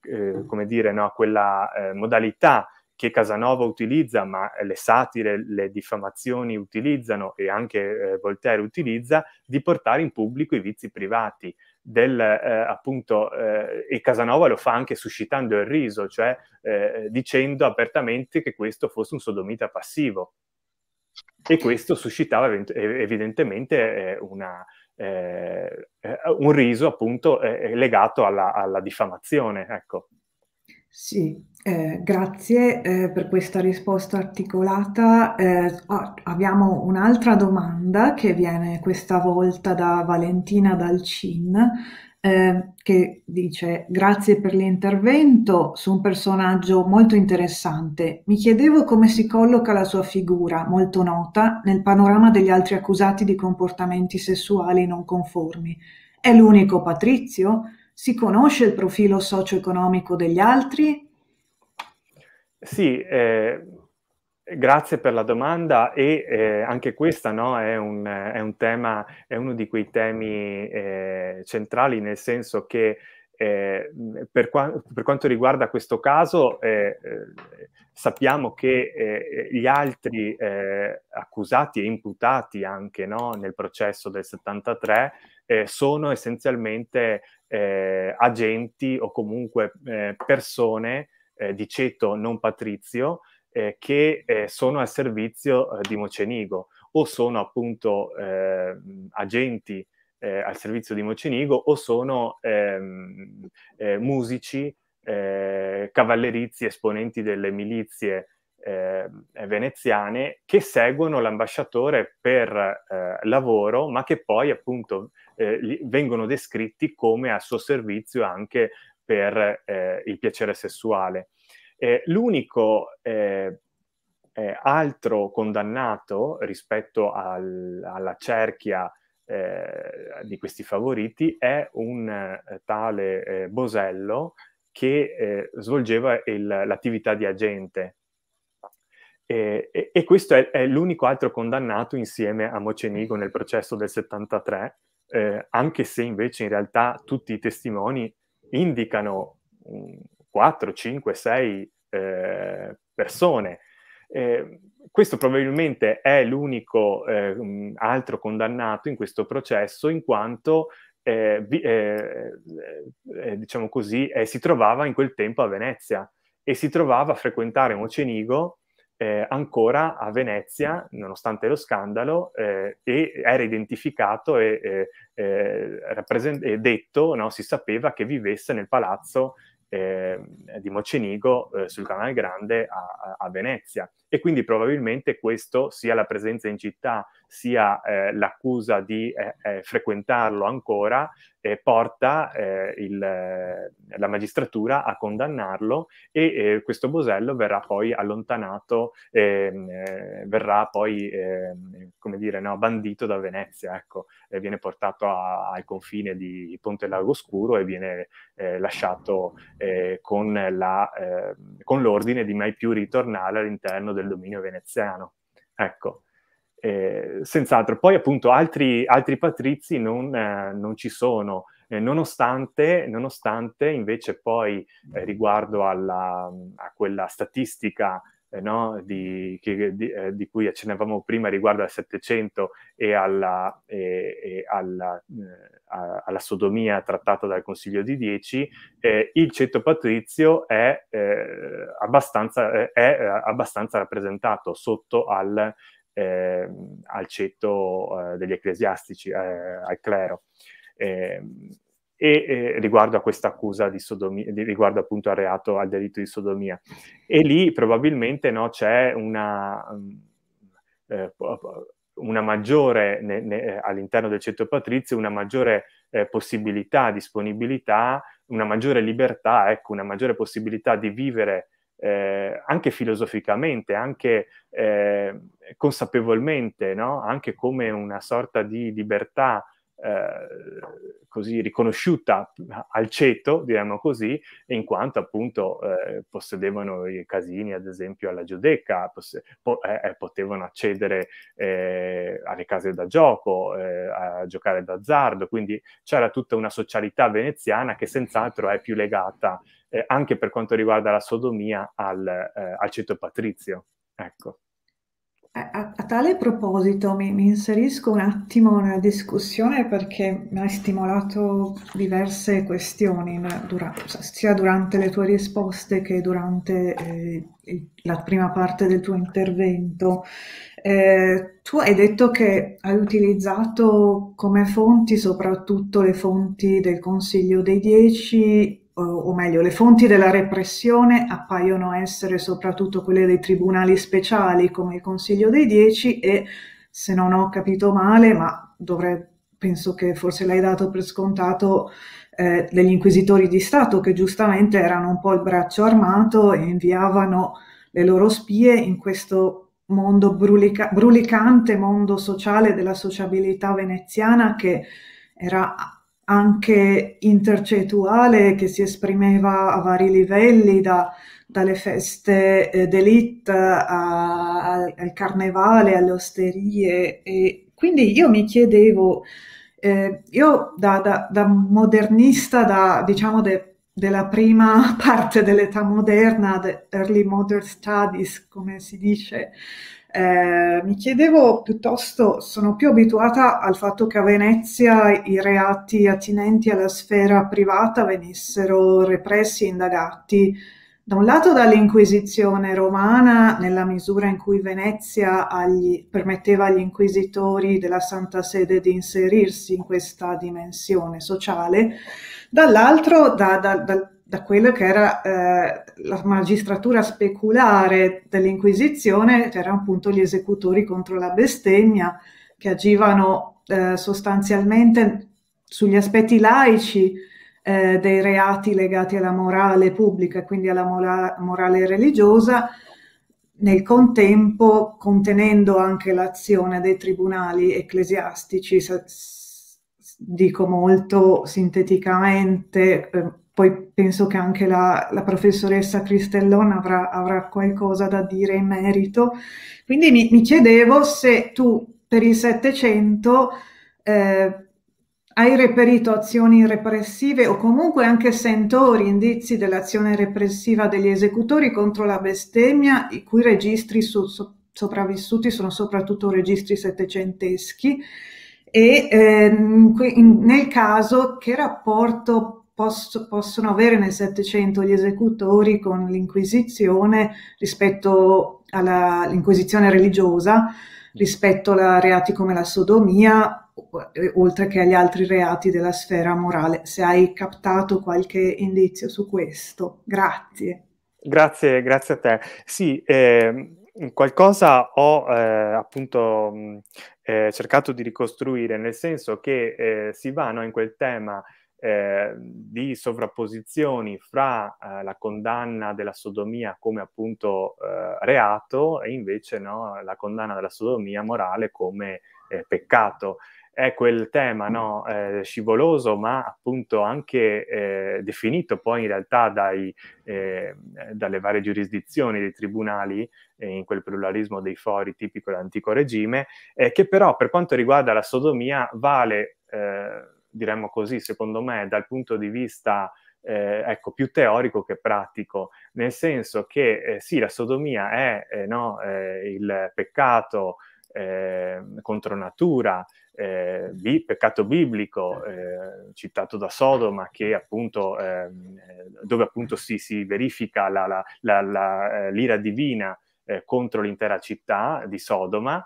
eh, come dire, no, a quella modalità che Casanova utilizza, ma le satire, le diffamazioni utilizzano e anche eh, Voltaire utilizza, di portare in pubblico i vizi privati del, eh, appunto, eh, e Casanova lo fa anche suscitando il riso, cioè eh, dicendo apertamente che questo fosse un sodomita passivo. E questo suscitava evidentemente eh, una, eh, eh, un riso appunto legato alla, alla diffamazione. Ecco. Sì, eh, grazie eh, per questa risposta articolata. Eh, ah, abbiamo un'altra domanda che viene questa volta da Valentina Dalcin, eh, che dice grazie per l'intervento su un personaggio molto interessante. Mi chiedevo come si colloca la sua figura, molto nota, nel panorama degli altri accusati di comportamenti sessuali non conformi. È l'unico Patrizio? si conosce il profilo socio-economico degli altri? Sì, eh, grazie per la domanda e eh, anche questo no, è, un, è, un tema, è uno di quei temi eh, centrali nel senso che eh, per, qua- per, quanto riguarda questo caso, eh, eh sappiamo che eh, gli altri eh, accusati e imputati anche no, nel processo del 73 sono essenzialmente eh, agenti o comunque eh, persone eh, di ceto non patrizio che sono al servizio di Mocenigo o sono appunto agenti al servizio di Mocenigo o sono musici, eh, cavallerizi, esponenti delle milizie eh, veneziane che seguono l'ambasciatore per eh, lavoro, ma che poi appunto eh, vengono descritti come a suo servizio anche per eh, il piacere sessuale. Eh, l'unico eh, altro condannato rispetto al, alla cerchia di questi favoriti è un tale Bosello che svolgeva il, l'attività di agente e, e, questo è, è, l'unico altro condannato insieme a Mocenigo nel processo del 73, eh, anche se invece in realtà tutti i testimoni indicano um, 4, 5, 6 eh, persone. Eh, questo probabilmente è l'unico eh, mm, altro condannato in questo processo in quanto eh, eh, eh, eh diciamo così, si trovava in quel tempo a Venezia e si trovava a frequentare Mocenigo eh, ancora a Venezia, nonostante lo scandalo, eh, era identificato e, e, eh, rappresent- e detto, no? si sapeva che vivesse nel palazzo eh, di Mocenigo eh, sul Canale Grande a, a, Venezia e quindi probabilmente questo, sia la presenza in città, sia eh, l'accusa di eh, eh frequentarlo ancora, eh, porta eh, il, la magistratura a condannarlo e questo Bosello verrà poi allontanato, ehm, verrà poi, ehm, come dire, no, bandito da Venezia, ecco, viene portato a, al confine di Ponte Lago Scuro e viene lasciato con, la, ehm, con l'ordine di mai più ritornare all'interno del dominio veneziano. Ecco, eh, senz'altro. Poi appunto altri, altri patrizi non, eh, non, ci sono, eh, nonostante, nonostante invece poi eh, riguardo alla, a quella statistica eh, no? di, che, di, eh, di, cui accennavamo prima riguardo al Settecento e, alla, e, e alla, eh, a, alla, sodomia trattata dal Consiglio di Dieci, eh, il ceto patrizio è, eh, abbastanza, è abbastanza rappresentato sotto al, ehm, al ceto degli ecclesiastici, al clero. Ehm, e, eh, riguardo a questa accusa di sodomia, di, riguardo appunto al reato, al delitto di sodomia. E lì probabilmente no, c'è una, mm, eh, una maggiore, ne, ne, all'interno del centro patrizio, una maggiore eh, possibilità, disponibilità, una maggiore libertà, ecco, una maggiore possibilità di vivere eh, anche filosoficamente, anche eh, consapevolmente, no? anche come una sorta di libertà eh, così riconosciuta al ceto, diremmo così, in quanto appunto eh, possedevano i casini, ad esempio, alla giudecca, poss- po- eh, eh potevano accedere eh, alle case da gioco, a giocare d'azzardo, quindi c'era tutta una socialità veneziana che senz'altro è più legata, anche per quanto riguarda la sodomia, al, al ceto patrizio. Ecco. A, a tale proposito mi, mi, inserisco un attimo nella discussione perché mi hai stimolato diverse questioni, dura, cioè, sia durante le tue risposte che durante eh, la prima parte del tuo intervento. Eh, tu hai detto che hai utilizzato come fonti soprattutto le fonti del Consiglio dei Dieci o meglio, le fonti della repressione appaiono essere soprattutto quelle dei tribunali speciali come il Consiglio dei Dieci e, se non ho capito male, ma dovrei, penso che forse l'hai dato per scontato, eh, degli inquisitori di Stato che giustamente erano un po' il braccio armato e inviavano le loro spie in questo mondo brulica- brulicante, mondo sociale della sociabilità veneziana che era anche intercettuale che si esprimeva a vari livelli, da, dalle feste eh, d'elite al carnevale, alle osterie. E quindi io mi chiedevo, eh, io da, da, da, modernista, da, diciamo de, della prima (laughs) parte dell'età moderna, the early modern studies, come si dice, eh, mi chiedevo piuttosto, sono più abituata al fatto che a Venezia i reati attinenti alla sfera privata venissero repressi e indagati da un lato dall'Inquisizione romana, nella misura in cui Venezia agli, permetteva agli inquisitori della Santa Sede di inserirsi in questa dimensione sociale, dall'altro da, da, da, da quello che era eh, la magistratura speculare dell'Inquisizione c'erano appunto gli esecutori contro la bestemmia che agivano eh, sostanzialmente sugli aspetti laici eh, dei reati legati alla morale pubblica, quindi alla mora- morale religiosa, nel contempo contenendo anche l'azione dei tribunali ecclesiastici, dico molto sinteticamente, eh, poi penso che anche la, la professoressa Cristellona avrà, avrà, qualcosa da dire in merito. Quindi mi, mi chiedevo se tu per il Settecento eh, hai reperito azioni repressive o comunque anche sentori, indizi dell'azione repressiva degli esecutori contro la bestemmia, i cui registri so, so, sopravvissuti sono soprattutto registri settecenteschi. E ehm, in, nel caso, che rapporto posso, possono avere nel Settecento gli esecutori con l'Inquisizione rispetto all'Inquisizione religiosa, rispetto a reati come la sodomia, oltre che agli altri reati della sfera morale. Se hai captato qualche indizio su questo, grazie. Grazie, grazie a te. Sì, eh, qualcosa ho eh, appunto eh, cercato di ricostruire, nel senso che eh, si vanno in quel tema eh, di sovrapposizioni fra eh, la condanna della sodomia come appunto eh, reato e invece no, la condanna della sodomia morale come eh, peccato. È quel tema no, eh, scivoloso, ma appunto anche eh, definito poi in realtà dai, ehm, dalle varie giurisdizioni dei tribunali in quel pluralismo dei fori tipico dell'antico regime, che però per quanto riguarda la sodomia vale diremmo così, secondo me, dal punto di vista eh, ecco, più teorico che pratico, nel senso che eh, sì, la sodomia è eh, no, eh, il peccato eh, contro natura, eh, bi- peccato biblico citato da Sodoma, che appunto, ehm, dove appunto si, si verifica la, la, la, l'ira divina contro l'intera città di Sodoma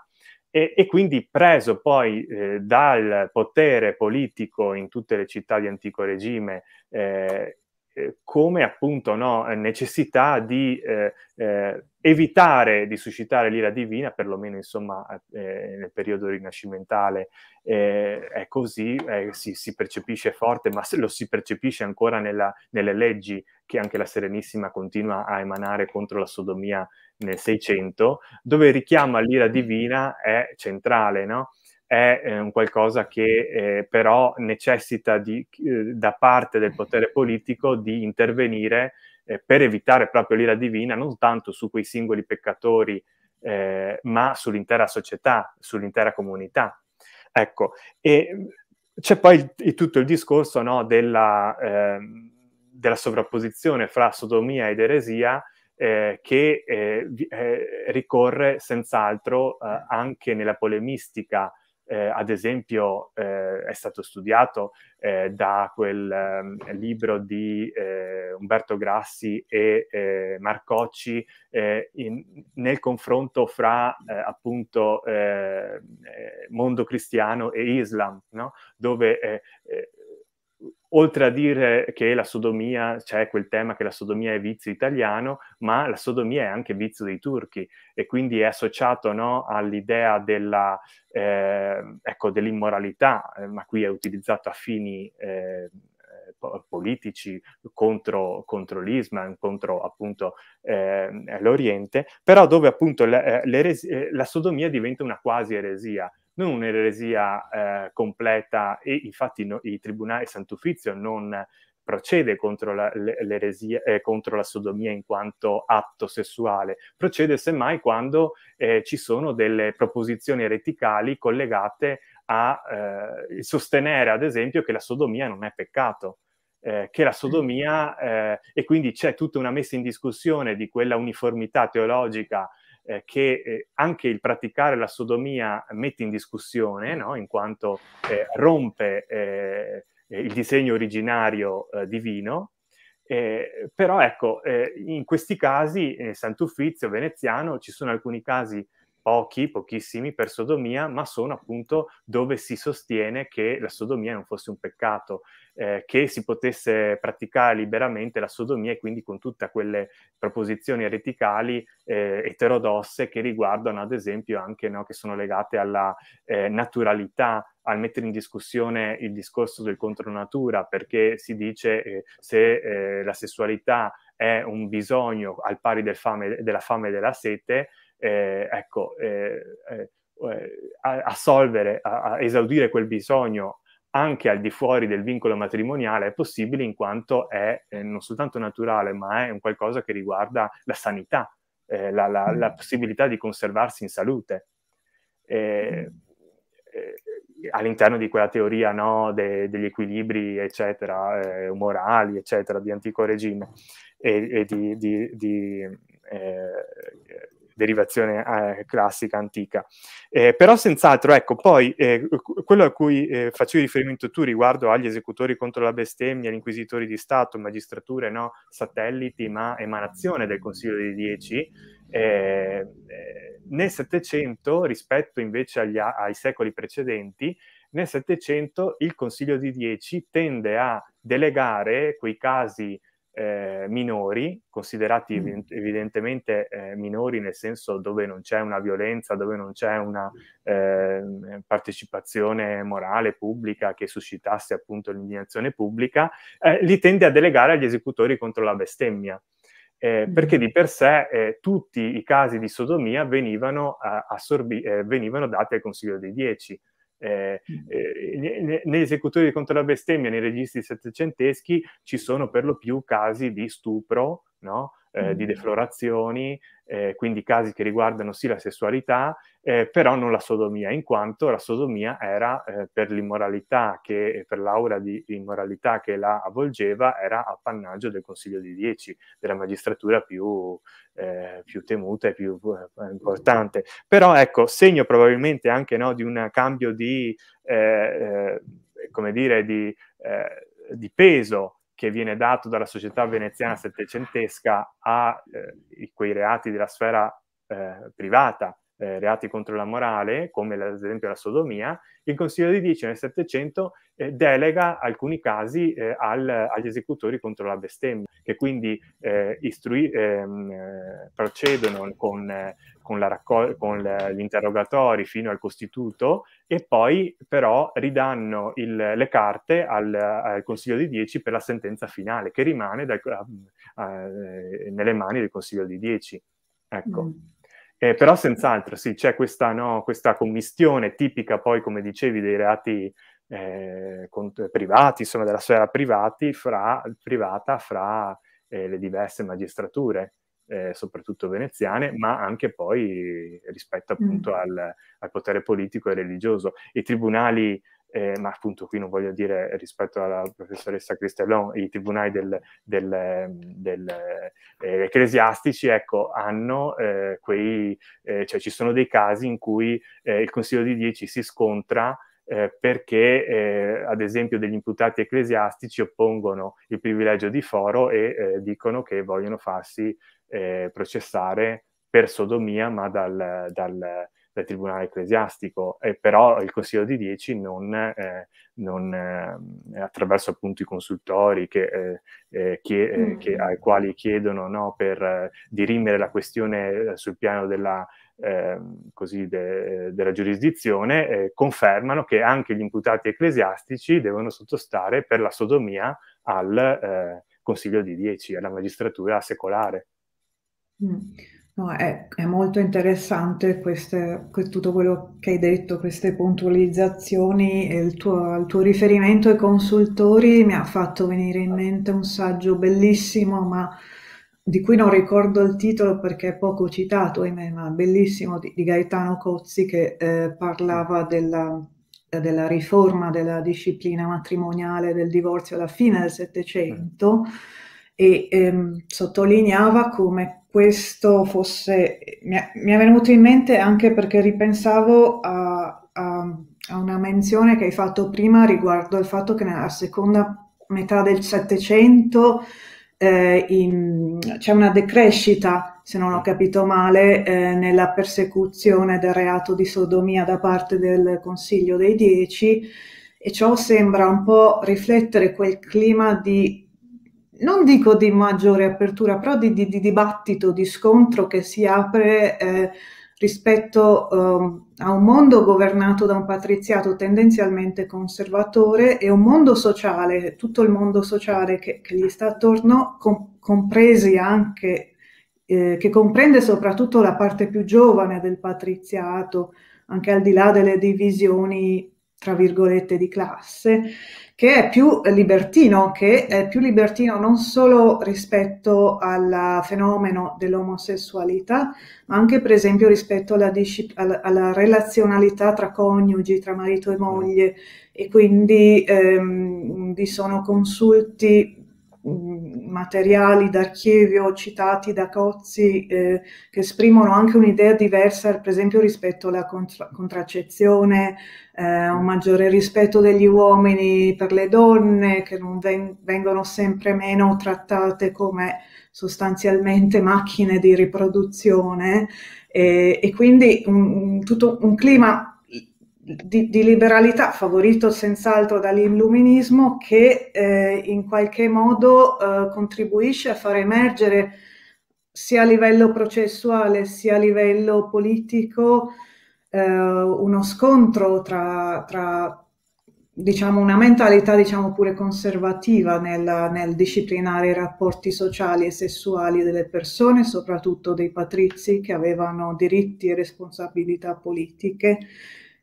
e, e quindi preso poi eh, dal potere politico in tutte le città di antico regime eh, eh, come appunto no, necessità di eh, eh, evitare di suscitare l'ira divina, perlomeno insomma eh, nel periodo rinascimentale eh, è così, eh, si, si, percepisce forte, ma lo si percepisce ancora nella, nelle leggi che anche la Serenissima continua a emanare contro la sodomia nel 600, dove il richiamo all'ira divina è centrale, no? è eh, un qualcosa che eh, però necessita di, eh, da parte del potere politico di intervenire eh, per evitare proprio l'ira divina, non tanto su quei singoli peccatori, eh, ma sull'intera società, sull'intera comunità. Ecco, e c'è poi il, il, tutto il discorso no, della, ehm, della sovrapposizione fra sodomia ed eresia, eh, che eh, eh ricorre senz'altro eh, anche nella polemistica. Eh, ad esempio è stato studiato da quel ehm, libro di Umberto Grassi e Marcocci in, nel confronto fra appunto mondo cristiano e Islam, no? dove oltre a dire che la sodomia, c'è cioè quel tema che la sodomia è vizio italiano, ma la sodomia è anche vizio dei turchi e quindi è associato no, all'idea della, eh, ecco, dell'immoralità, eh, ma qui è utilizzato a fini eh, politici contro, contro l'Islam, contro appunto ehm, l'Oriente, però dove appunto eh, l'eres- eh, la sodomia diventa una quasi eresia non un'eresia eh, completa e infatti no, il Tribunale Sant'Uffizio non procede contro la, l'eresia, eh, contro la sodomia in quanto atto sessuale, procede semmai quando eh, ci sono delle proposizioni ereticali collegate a eh, sostenere, ad esempio, che la sodomia non è peccato. Eh, che la sodomia, eh, e quindi c'è tutta una messa in discussione di quella uniformità teologica eh, che eh, anche il praticare la sodomia mette in discussione, no? in quanto eh, rompe eh, il disegno originario eh, divino. Eh, però ecco, in questi casi, nel Sant'Uffizio veneziano, ci sono alcuni casi pochi, pochissimi per sodomia, ma sono appunto dove si sostiene che la sodomia non fosse un peccato, eh, che si potesse praticare liberamente la sodomia e quindi con tutte quelle proposizioni ereticali eh, eterodosse che riguardano ad esempio anche, no, che sono legate alla eh, naturalità al mettere in discussione il discorso del contronatura, perché si dice eh, se eh, la sessualità è un bisogno al pari del fame, della fame e della sete, eh, ecco, eh, eh, eh, a, a, solvere, a, a esaudire quel bisogno anche al di fuori del vincolo matrimoniale è possibile in quanto è eh, non soltanto naturale, ma è un qualcosa che riguarda la sanità, eh, la, la, la, mm. possibilità di conservarsi in salute. Eh, all'interno di quella teoria no, de, degli equilibri, eccetera, morali, eccetera, di antico regime e, e di, di, di derivazione eh, classica, antica. Eh, però senz'altro, ecco, poi eh, quello a cui eh, facevi riferimento tu riguardo agli esecutori contro la bestemmia, gli inquisitori di Stato, magistrature, no? satelliti, ma emanazione del Consiglio dei Dieci, eh, eh, nel Settecento, rispetto invece agli, ai secoli precedenti, nel Settecento il Consiglio di Dieci tende a delegare quei casi eh, minori, considerati mm. ev- evidentemente eh, minori nel senso dove non c'è una violenza, dove non c'è una eh, partecipazione morale pubblica che suscitasse appunto l'indignazione pubblica, eh, li tende a delegare agli esecutori contro la bestemmia. Eh, perché mm. di per sé eh, tutti i casi di sodomia venivano, assorbi- venivano dati al Consiglio dei Dieci eh, mm. eh negli esecutori di contro la bestemmia, nei registri settecenteschi, ci sono per lo più casi di stupro, no? eh, di mm. deflorazioni, eh, quindi casi che riguardano sì la sessualità, eh, però non la sodomia, in quanto la sodomia era eh, per l'immoralità che, per l'aura di immoralità che la avvolgeva, era appannaggio del Consiglio di Dieci, della magistratura più, eh, più temuta e più eh, importante. Però ecco, segno probabilmente anche no, di un cambio di, come dire, di, di peso che viene dato dalla società veneziana settecentesca a eh, quei reati della sfera eh, privata eh, reati contro la morale, come ad esempio la sodomia, il Consiglio di Dieci nel Settecento eh, delega alcuni casi eh, al, agli esecutori contro la bestemmia, che quindi eh, istrui, ehm, eh, procedono con, con, raccol- con le, gli interrogatori fino al costituto e poi però ridanno il, le carte al, al, Consiglio di Dieci per la sentenza finale, che rimane dal, nelle mani del Consiglio di Dieci. Ecco. Mm. Eh, però senz'altro sì, c'è questa, no, questa, commistione tipica poi, come dicevi, dei reati eh, privati, insomma della sfera fra, privata fra eh, le diverse magistrature, eh, soprattutto veneziane, ma anche poi rispetto mm. appunto mm. al, al, potere politico e religioso. I tribunali eh, ma appunto qui non voglio dire rispetto alla professoressa Cristellon, i tribunali del, del, del, eh, ecclesiastici, ecco, hanno eh, quei, eh, cioè ci sono dei casi in cui eh, il Consiglio di Dieci si scontra eh, perché eh, ad esempio degli imputati ecclesiastici oppongono il privilegio di foro e eh, dicono che vogliono farsi eh, processare per sodomia ma dal, dal, del Tribunale Ecclesiastico, e però il Consiglio di Dieci non, eh, non eh, attraverso appunto i consultori che, eh, eh che, eh, mm. che, ai quali chiedono no, per eh, dirimere la questione sul piano della, eh, così de, della giurisdizione eh, confermano che anche gli imputati ecclesiastici devono sottostare per la sodomia al eh, Consiglio di Dieci, alla magistratura secolare. Mm. No, è, è, molto interessante queste, tutto quello che hai detto, queste puntualizzazioni e il tuo, il tuo, riferimento ai consultori mi ha fatto venire in mente un saggio bellissimo, ma di cui non ricordo il titolo perché è poco citato, ahimè, ma bellissimo, di, di Gaetano Cozzi che eh, parlava della, della, riforma della disciplina matrimoniale del divorzio alla fine del Settecento e ehm, sottolineava come questo fosse, mi è, venuto in mente anche perché ripensavo a, a, a, una menzione che hai fatto prima riguardo al fatto che nella seconda metà del Settecento eh, c'è una decrescita, se non ho capito male, eh, nella persecuzione del reato di sodomia da parte del Consiglio dei Dieci e ciò sembra un po' riflettere quel clima di non dico di maggiore apertura, però di, di, di dibattito, di scontro che si apre eh, rispetto um, a un mondo governato da un patriziato tendenzialmente conservatore e un mondo sociale, tutto il mondo sociale che, che gli sta attorno, com compresi anche, eh, che comprende soprattutto la parte più giovane del patriziato, anche al di là delle divisioni, tra virgolette, di classe che è più libertino, che è più libertino non solo rispetto al fenomeno dell'omosessualità, ma anche per esempio rispetto alla, alla, alla relazionalità tra coniugi, tra marito e moglie, mm. e quindi ehm, vi sono consulti Mm, materiali d'archivio citati da Cozzi eh, che esprimono anche un'idea diversa, per esempio rispetto alla contra- contraccezione, eh, un maggiore rispetto degli uomini per le donne che non veng- vengono sempre meno trattate come sostanzialmente macchine di riproduzione eh, e quindi un, un, tutto un clima di, di, liberalità favorito senz'altro dall'illuminismo che eh, in qualche modo eh, contribuisce a far emergere sia a livello processuale sia a livello politico eh, uno scontro tra, tra diciamo, una mentalità diciamo pure conservativa nella, nel disciplinare i rapporti sociali e sessuali delle persone, soprattutto dei patrizi che avevano diritti e responsabilità politiche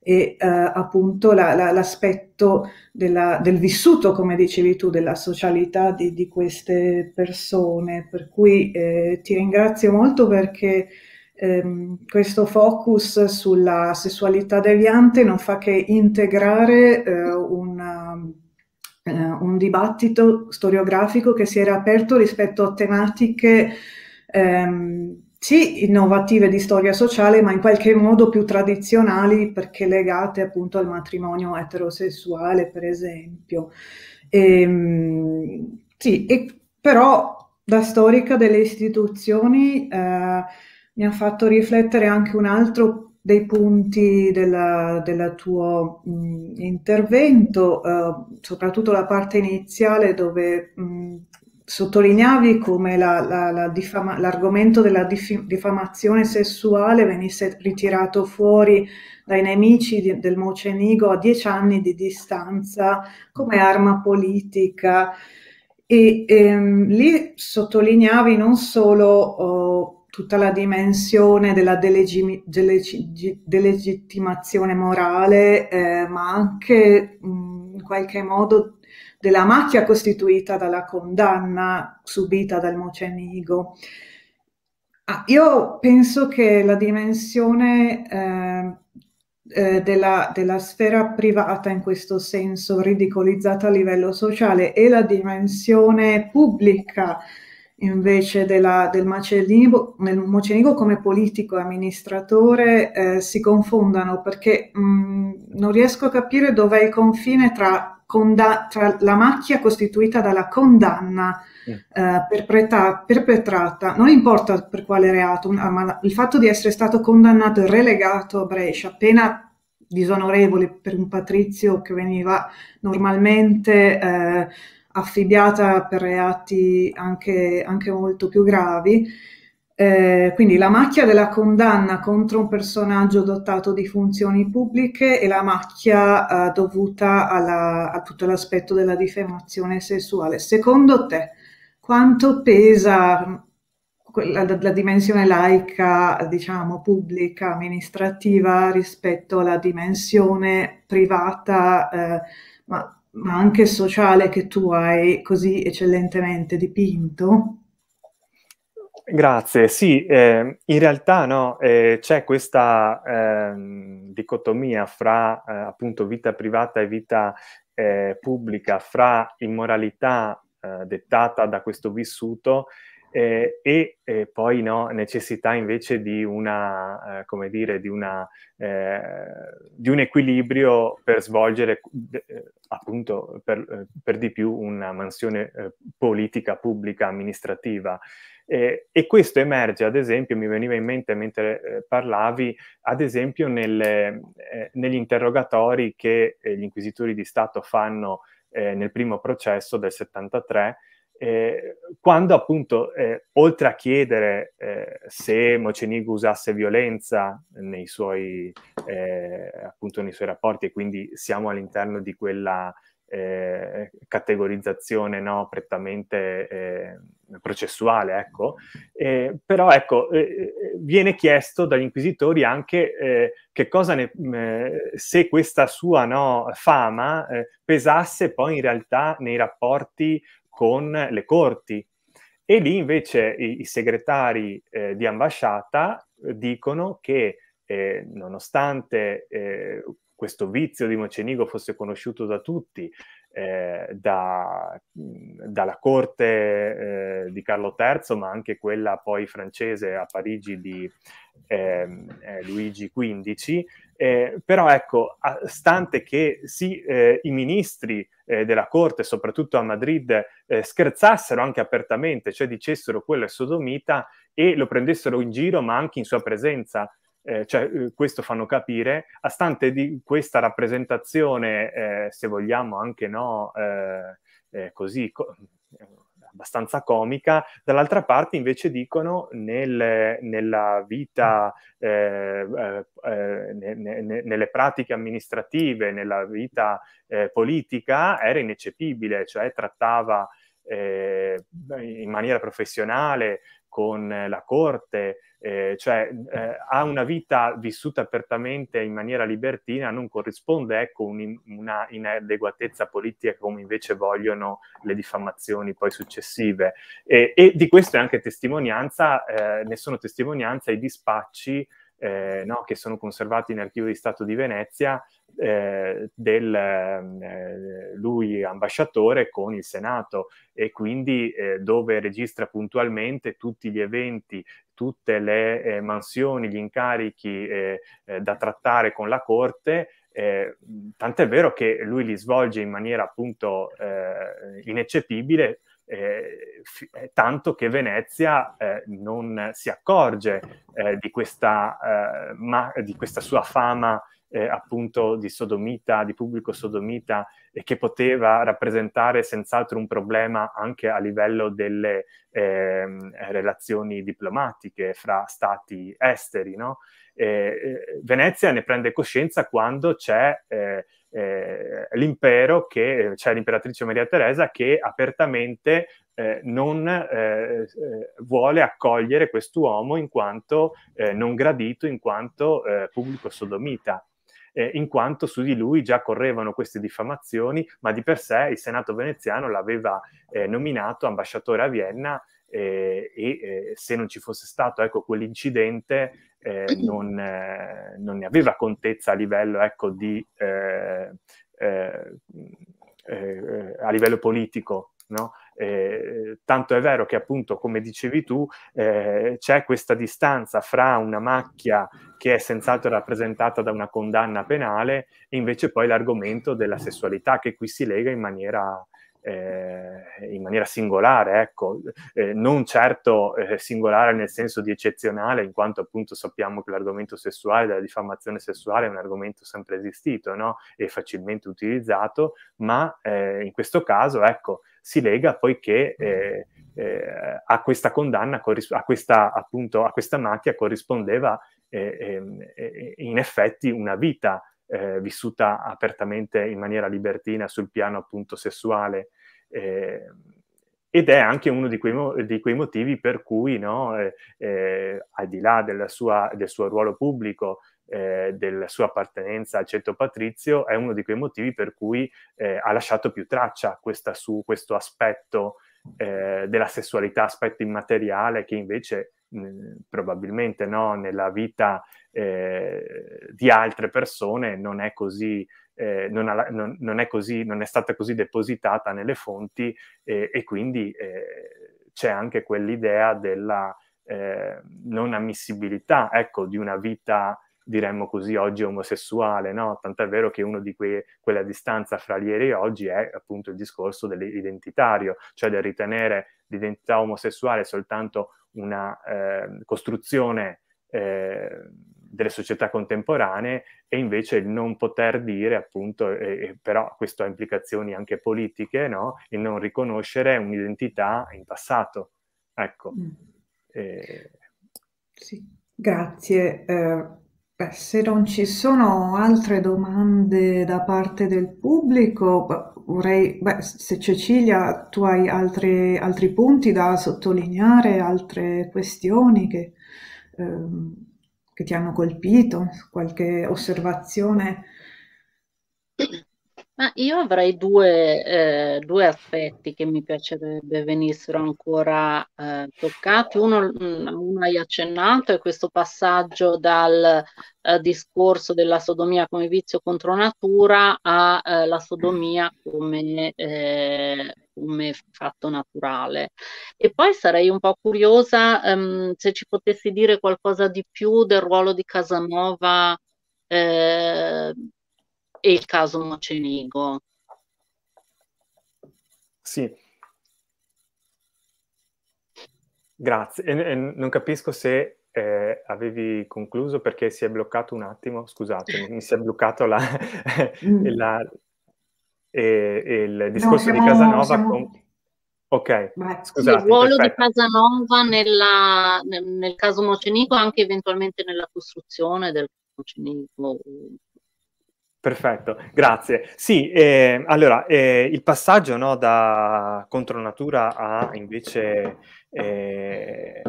e eh, appunto la, la, l'aspetto della, del vissuto, come dicevi tu, della socialità di, di queste persone. Per cui eh, ti ringrazio molto perché ehm, questo focus sulla sessualità deviante non fa che integrare eh, una, eh, un dibattito storiografico che si era aperto rispetto a tematiche ehm, sì innovative di storia sociale, ma in qualche modo più tradizionali perché legate appunto al matrimonio eterosessuale, per esempio. E, ehm, sì, e, però da storica delle istituzioni eh, mi ha fatto riflettere anche un altro dei punti del tuo mh, intervento, eh, soprattutto la parte iniziale dove mh, sottolineavi come l'argomento la, la diffama, della diffamazione sessuale venisse ritirato fuori dai nemici di, del Mocenigo a dieci anni di distanza come arma politica e ehm, lì sottolineavi non solo oh, tutta la dimensione della delegi delegi delegittimazione morale eh, ma anche mh, in qualche modo della macchia costituita dalla condanna subita dal mocenigo. Ah, io penso che la dimensione eh, eh, della, della, sfera privata in questo senso ridicolizzata a livello sociale e la dimensione pubblica invece della, del, macenigo, mocenigo come politico e amministratore eh, si confondano perché mh, mm, non riesco a capire dov'è il confine tra conda- tra la macchia costituita dalla condanna eh, perpetrata, non importa per quale reato, ma il fatto di essere stato condannato e relegato a Brescia, appena disonorevole per un patrizio che veniva normalmente eh, affibbiata per reati anche, anche molto più gravi, eh, quindi la macchia della condanna contro un personaggio dotato di funzioni pubbliche e la macchia eh, dovuta alla, a tutto l'aspetto della diffamazione sessuale. Secondo te, quanto pesa mm, la, la, dimensione laica, diciamo, pubblica, amministrativa rispetto alla dimensione privata, eh, ma, ma anche sociale che tu hai così eccellentemente dipinto? Grazie, sì, eh, in realtà no, eh, c'è questa eh, dicotomia fra eh, appunto vita privata e vita eh, pubblica, fra immoralità eh, dettata da questo vissuto eh, e, e eh, poi no, necessità invece di, una, eh, come dire, di, una, eh, di un equilibrio per svolgere eh, appunto per, eh, per, di più una mansione politica, pubblica, amministrativa. e questo emerge, ad esempio, mi veniva in mente mentre parlavi, ad esempio nelle, negli interrogatori che gli inquisitori di Stato fanno nel primo processo del 73 eh, quando appunto, eh, oltre a chiedere eh, se Mocenigo usasse violenza nei suoi, eh, appunto, nei suoi rapporti, e quindi siamo all'interno di quella eh, categorizzazione no, prettamente eh, processuale, ecco, però ecco, viene chiesto dagli inquisitori anche che cosa ne, se questa sua no, fama pesasse poi in realtà nei rapporti con le corti. E lì invece i, i segretari eh, di ambasciata eh, dicono che eh, nonostante eh, questo vizio di Mocenigo fosse conosciuto da tutti, eh, da, dalla corte eh, di Carlo III, ma anche quella poi francese a Parigi di ehm, eh, Luigi XV, eh, però ecco, stante che sì, eh, i ministri eh, della corte, soprattutto a Madrid, eh, scherzassero anche apertamente, cioè dicessero quello è sodomita e lo prendessero in giro, ma anche in sua presenza. Eh, cioè, eh, questo fanno capire, a stante di questa rappresentazione, se vogliamo anche no, così co- abbastanza comica, dall'altra parte invece dicono nel, nella vita, eh, eh, eh ne, ne, nelle pratiche amministrative, nella vita eh, politica era ineccepibile, cioè trattava eh, in maniera professionale con eh, la corte, eh, cioè eh, a una vita vissuta apertamente in maniera libertina non corrisponde ecco, un, una inadeguatezza politica come invece vogliono le diffamazioni poi successive. E, e di questo è anche testimonianza, eh, ne sono testimonianza i dispacci eh, no, che sono conservati nell'archivio di Stato di Venezia, eh, del, eh, lui ambasciatore con il Senato e quindi eh, dove registra puntualmente tutti gli eventi, tutte le eh, mansioni, gli incarichi eh, da trattare con la Corte. Eh, tant'è vero che lui li svolge in maniera appunto ineccepibile, eh, f- eh, tanto che Venezia eh, non si accorge eh, di questa, eh, ma- di, questa, sua fama appunto di sodomita, di pubblico sodomita, e che poteva rappresentare senz'altro un problema anche a livello delle ehm, relazioni diplomatiche fra stati esteri. No? Venezia ne prende coscienza quando c'è eh, l'impero che, cioè l'imperatrice Maria Teresa che apertamente eh, non eh, vuole accogliere quest'uomo in quanto eh, non gradito, in quanto eh, pubblico sodomita. Eh, in quanto su di lui già correvano queste diffamazioni, ma di per sé il Senato veneziano l'aveva nominato ambasciatore a Vienna eh, e eh, se non ci fosse stato ecco, quell'incidente eh, non, eh, non, ne aveva contezza a livello ecco, di, a livello politico. No? Eh, tanto è vero che appunto, come dicevi tu, eh, c'è questa distanza fra una macchia che è senz'altro rappresentata da una condanna penale e invece poi l'argomento della sessualità che qui si lega in maniera eh, in maniera singolare, ecco, eh, non certo eh, singolare nel senso di eccezionale, in quanto appunto sappiamo che l'argomento sessuale, della diffamazione sessuale è un argomento sempre esistito no? e facilmente utilizzato, ma eh, in questo caso ecco, si lega poiché eh, eh, a questa condanna, a questa, appunto, a questa macchia corrispondeva ehm, in effetti una vita eh, vissuta apertamente in maniera libertina sul piano appunto sessuale. Eh, ed è anche uno di quei, mo- di quei motivi per cui, no, eh, eh al di là sua, del suo ruolo pubblico, eh, della sua appartenenza al ceto patrizio, è uno di quei motivi per cui eh, ha lasciato più traccia su questo aspetto della sessualità, aspetto immateriale che invece probabilmente no, nella vita eh, di altre persone non è così eh, non, ha, non, non, è così, non è stata così depositata nelle fonti eh, e quindi eh, c'è anche quell'idea della eh, non ammissibilità ecco, di una vita diremmo così oggi omosessuale, no? tant'è vero che uno di que- quella distanza fra ieri e oggi è appunto il discorso dell'identitario, cioè del ritenere l'identità omosessuale soltanto una eh, costruzione eh, delle società contemporanee e invece il non poter dire appunto, eh, però questo ha implicazioni anche politiche, no? il non riconoscere un'identità in passato. Ecco. Mm. Eh... Sì. Grazie. Eh, Beh, se non ci sono altre domande da parte del pubblico, vorrei, beh, se Cecilia tu hai altri, altri punti da sottolineare, altre questioni che, ehm, che ti hanno colpito, qualche osservazione. (coughs) Ma io avrei due, eh, due aspetti che mi piacerebbe venissero ancora eh, toccati. Uno, mm, uno hai accennato, è questo passaggio dal eh, discorso della sodomia come vizio contro natura alla eh, sodomia come, eh, come fatto naturale. E poi sarei un po' curiosa ehm, se ci potessi dire qualcosa di più del ruolo di Casanova eh, e il caso Mocenigo. Sì. Grazie. E, e non capisco se eh, avevi concluso perché si è bloccato un attimo, scusate, mi si è bloccato la, mm. (laughs) la, e, e il discorso no, siamo, di Casanova. Siamo... Con... Ok, scusate. Il ruolo perfetto. di Casanova nella, nel, nel, caso Mocenico, anche eventualmente nella costruzione del Mocenico, Perfetto, grazie. Sì, eh, allora eh, il passaggio no, da natura a invece eh,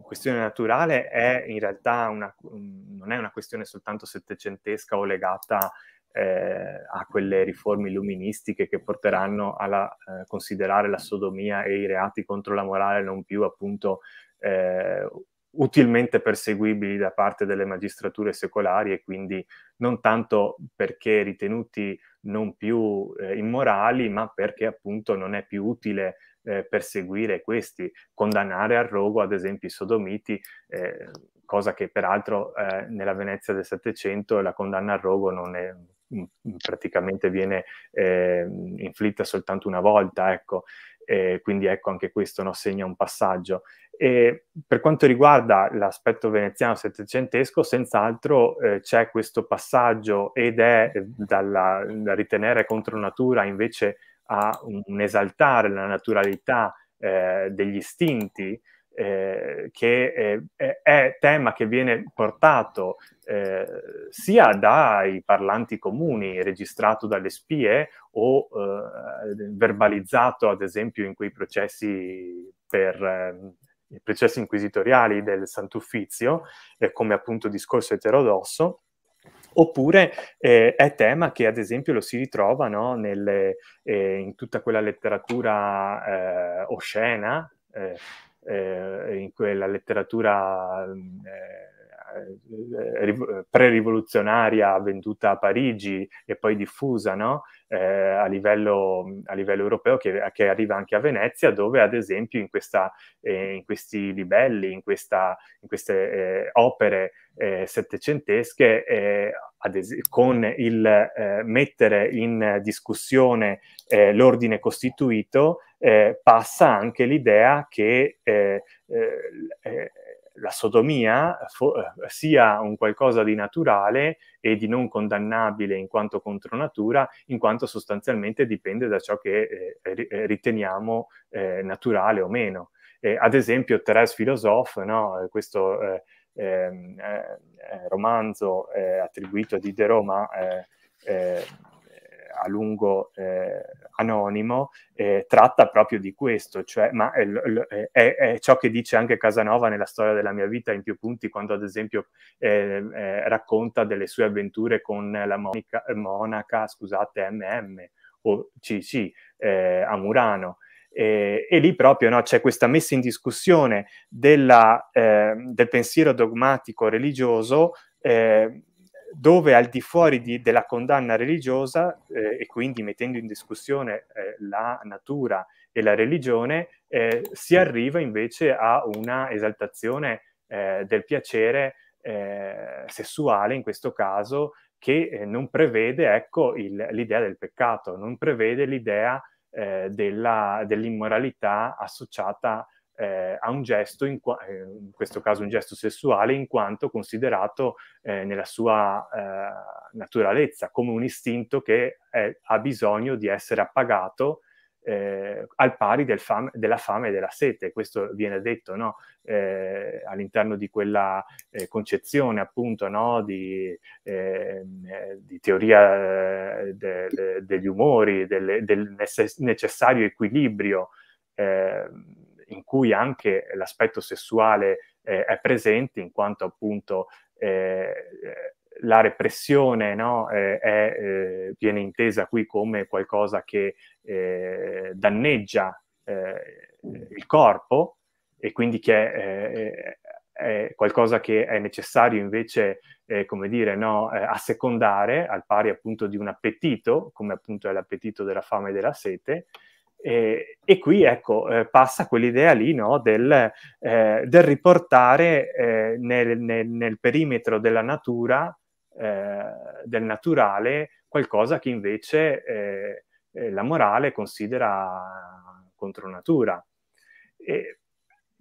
questione naturale è in realtà una, non è una questione soltanto settecentesca o legata eh, a quelle riforme illuministiche che porteranno a eh, considerare la sodomia e i reati contro la morale non più appunto eh, utilmente perseguibili da parte delle magistrature secolari e quindi non tanto perché ritenuti non più eh, immorali, ma perché appunto non è più utile eh, perseguire questi, condannare al rogo ad esempio i sodomiti, eh, cosa che peraltro eh, nella Venezia del Settecento la condanna al rogo non è mm, praticamente viene eh, inflitta soltanto una volta, ecco eh, quindi ecco anche questo no, segna un passaggio. E per quanto riguarda l'aspetto veneziano settecentesco, senz'altro eh, c'è questo passaggio ed è eh, dalla, da ritenere contro natura invece a un, un esaltare la naturalità eh, degli istinti eh, che eh, è tema che viene portato eh, sia dai parlanti comuni, registrato dalle spie o eh, verbalizzato ad esempio in quei processi per ehm, i processi inquisitoriali del Sant'Uffizio, eh, come appunto discorso eterodosso, Oppure eh, è tema che ad esempio lo si ritrova no, nelle, eh, in tutta quella letteratura eh, oscena, eh, in quella letteratura mm, eh, eh, eh, eh, pre-rivoluzionaria venduta a Parigi e poi diffusa no? eh, a, livello, mm, a, livello, europeo che, che, arriva anche a Venezia dove ad esempio in, questa, eh, in questi libelli, in, questa, in queste opere settecentesche es- con il mettere in discussione l'ordine costituito eh, passa anche l'idea che eh, eh, eh la sodomia fo- eh, sia un qualcosa di naturale e di non condannabile in quanto contro natura, in quanto sostanzialmente dipende da ciò che riteniamo naturale o meno. ad esempio, Therese Philosoph, no? questo ehm, eh, eh, romanzo eh, attribuito a Diderot ma a lungo anonimo eh, tratta proprio di questo, cioè, ma è, è, è, ciò che dice anche Casanova nella storia della mia vita in più punti, quando ad esempio eh, eh, racconta delle sue avventure con la monica, monaca, scusate, MM o CC eh, a Murano. E, e lì proprio no, c'è questa messa in discussione della, eh, del pensiero dogmatico religioso eh, dove al di fuori di, della condanna religiosa eh, e quindi mettendo in discussione eh, la natura e la religione, eh, si arriva invece a una esaltazione eh, del piacere eh, sessuale in questo caso che eh, non prevede ecco, il, l'idea del peccato, non prevede l'idea della, dell'immoralità associata eh, a un gesto, in, qua- eh, in, questo caso un gesto sessuale, in quanto considerato eh, nella sua eh, naturalezza, come un istinto che è, ha bisogno di essere appagato eh, al pari del fam- della fame e della sete. Questo viene detto no? Eh, all'interno di quella concezione appunto no? di, ehm, di, teoria de- de- degli umori, del, del necess- necessario equilibrio. Eh, in cui anche l'aspetto sessuale eh, è presente, in quanto appunto eh, eh, la repressione no, eh, è, viene intesa qui come qualcosa che danneggia il corpo e quindi che è, è, è qualcosa che è necessario invece eh, come dire, no, eh, assecondare al pari appunto di un appetito, come appunto è l'appetito della fame e della sete, e, eh, e qui ecco, eh, passa quell'idea lì no, del, eh, del, riportare eh, nel, nel, nel, perimetro della natura, eh, del naturale, qualcosa che invece la morale considera contro natura. E,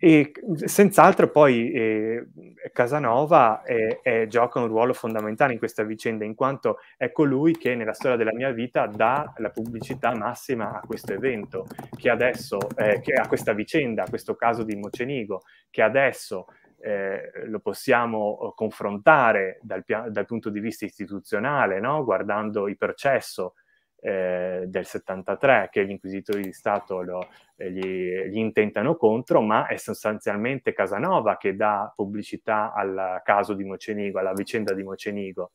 e senz'altro poi eh, Casanova eh, eh, gioca un ruolo fondamentale in questa vicenda, in quanto è colui che nella storia della mia vita dà la pubblicità massima a questo evento, che adesso, eh, che a questa vicenda, a questo caso di Mocenigo, che adesso eh, lo possiamo eh, confrontare dal, dal, punto di vista istituzionale, no? guardando il processo eh, del 73 che gli inquisitori di Stato lo, eh, gli, gli, intentano contro, ma è sostanzialmente Casanova che dà pubblicità al caso di Mocenigo, alla vicenda di Mocenigo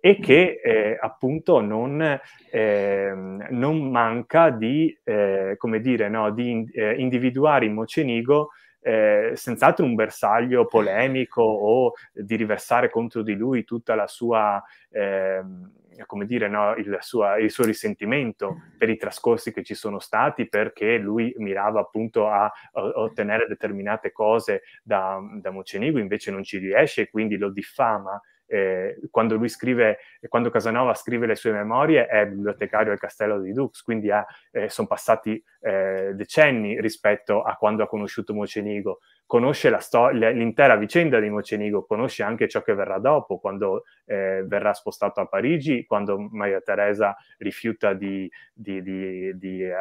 e che eh, appunto non, ehm, non, manca di, eh, come dire, no, di in, eh, individuare in Mocenigo eh, senz'altro un bersaglio polemico o di riversare contro di lui tutta la sua... Ehm, come dire, no, il, sua, il, suo risentimento mm. per i trascorsi che ci sono stati perché lui mirava appunto a, a ottenere determinate cose da, da Mocenigo, invece non ci riesce e quindi lo diffama eh, quando lui scrive, quando Casanova scrive le sue memorie è bibliotecario al castello di Dux, quindi eh, sono passati eh, decenni rispetto a quando ha conosciuto Mocenigo, conosce la sto- l'intera vicenda di Mocenigo, conosce anche ciò che verrà dopo, quando eh, verrà spostato a Parigi, quando Maria Teresa rifiuta di, di, di, di eh,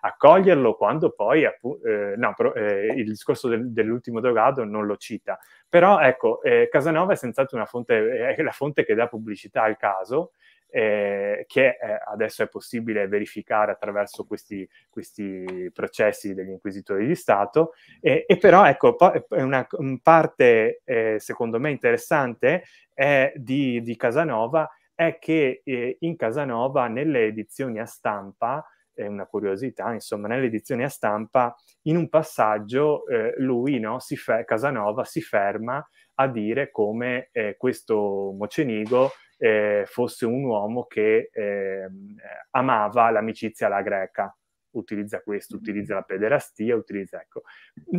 accoglierlo, quando poi appu- eh, no, però, il discorso del, dell'ultimo Dogado non lo cita, però ecco, eh, Casanova è senz'altro una fonte, eh, è la fonte che dà pubblicità al caso, eh, che eh, adesso è possibile verificare attraverso questi, questi processi degli inquisitori di Stato, eh, e però ecco, una, una parte eh, secondo me interessante di, di, Casanova è che eh, in Casanova, nelle edizioni a stampa, è una curiosità, insomma, nelle edizioni a stampa, in un passaggio eh, lui, no, si fe- Casanova, si ferma a dire come eh, questo Mocenigo eh, fosse un uomo che ehm, amava l'amicizia alla greca. Utilizza questo, mm-hmm. utilizza la pederastia, utilizza... Ecco.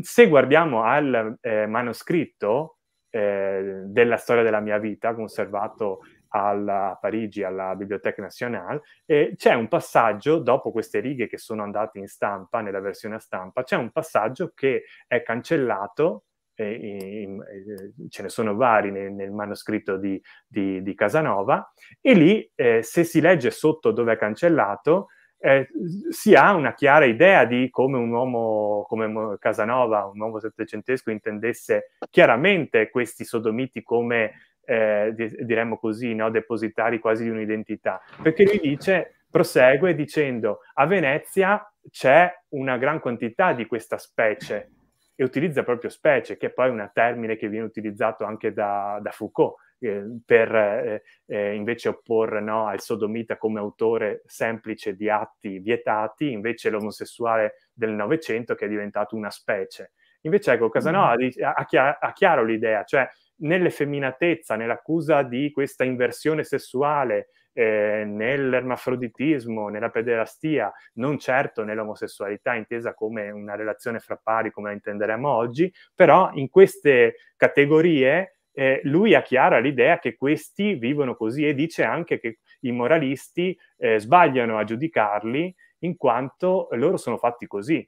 Se guardiamo al eh, manoscritto eh, della storia della mia vita, conservato alla, a Parigi, alla Bibliothèque Nationale, e c'è un passaggio, dopo queste righe che sono andate in stampa, nella versione a stampa, c'è un passaggio che è cancellato in, in, eh, ce ne sono vari nel, nel manoscritto di, di, di, Casanova, e lì eh, se si legge sotto dove è cancellato, eh, si ha una chiara idea di come un uomo come Casanova, un uomo settecentesco, intendesse chiaramente questi sodomiti come eh, diremmo così, no? depositari quasi di un'identità. Perché lui dice, prosegue dicendo, a Venezia c'è una gran quantità di questa specie e utilizza proprio specie, che è poi è un termine che viene utilizzato anche da, da Foucault eh, per eh, eh, invece opporre no, al sodomita come autore semplice di atti vietati, invece l'omosessuale del Novecento che è diventato una specie. Invece ecco, Casanova mm. ha, ha, chiaro l'idea, cioè nell'effeminatezza, nell'accusa di questa inversione sessuale, eh, nell'ermafroditismo, nella pederastia, non certo nell'omosessualità intesa come una relazione fra pari come la intenderemo oggi, però in queste categorie eh, lui ha chiara l'idea che questi vivono così e dice anche che i moralisti eh, sbagliano a giudicarli in quanto loro sono fatti così.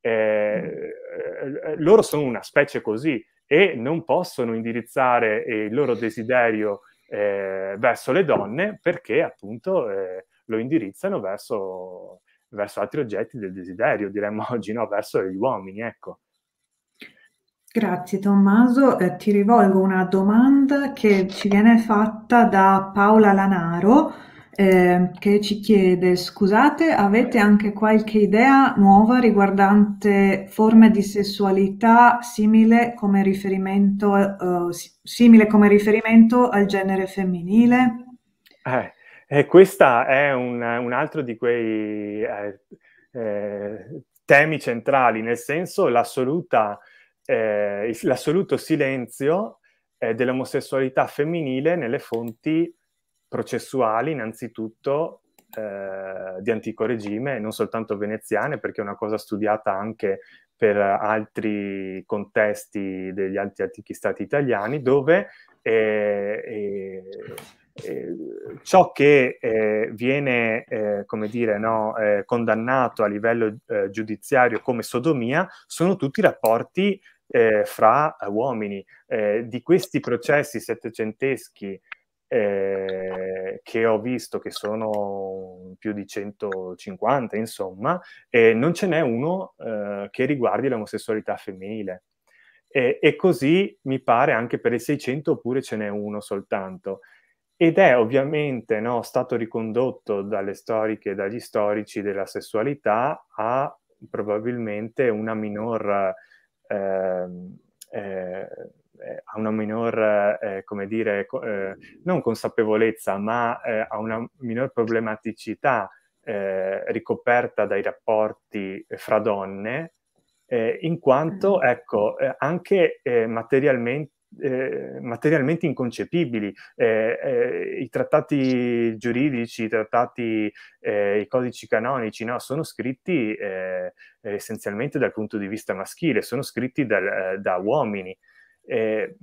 Eh, mm. eh, loro sono una specie così, e non possono indirizzare eh, il loro desiderio eh, verso le donne perché appunto eh, lo indirizzano verso, verso, altri oggetti del desiderio, diremmo (laughs) oggi, no? verso gli uomini, ecco. Grazie Tommaso, eh, ti rivolgo una domanda che ci viene fatta da Paola Lanaro, eh, che ci chiede, scusate, avete anche qualche idea nuova riguardante forme di sessualità simile come riferimento, eh, simile come riferimento al genere femminile? Eh, eh questa è un, un, altro di quei eh, eh, temi centrali, nel senso l'assoluta, eh, l'assoluto silenzio dell'omosessualità femminile nelle fonti processuali innanzitutto eh, di antico regime, non soltanto veneziane, perché è una cosa studiata anche per altri contesti degli altri antichi stati italiani, dove eh, eh, eh, ciò che eh, viene, eh, come dire, no, eh, condannato a livello giudiziario come sodomia sono tutti rapporti fra uomini. di questi processi settecenteschi eh, che ho visto che sono più di 150, insomma, e non ce n'è uno eh, che riguardi l'omosessualità femminile. E, e così mi pare anche per il 600 oppure ce n'è uno soltanto ed è ovviamente no, stato ricondotto dalle storiche e dagli storici della sessualità a probabilmente una minor ehm, eh, eh, eh, a una minor, eh, eh come dire, eh, non consapevolezza, ma eh, a una minor problematicità eh, ricoperta dai rapporti eh, fra donne, eh, in quanto, mm. ecco, anche materialmente eh, materialmente inconcepibili. Eh, eh, I trattati giuridici, i trattati, i codici canonici, no, sono scritti essenzialmente dal punto di vista maschile, sono scritti dal, da uomini. Eh,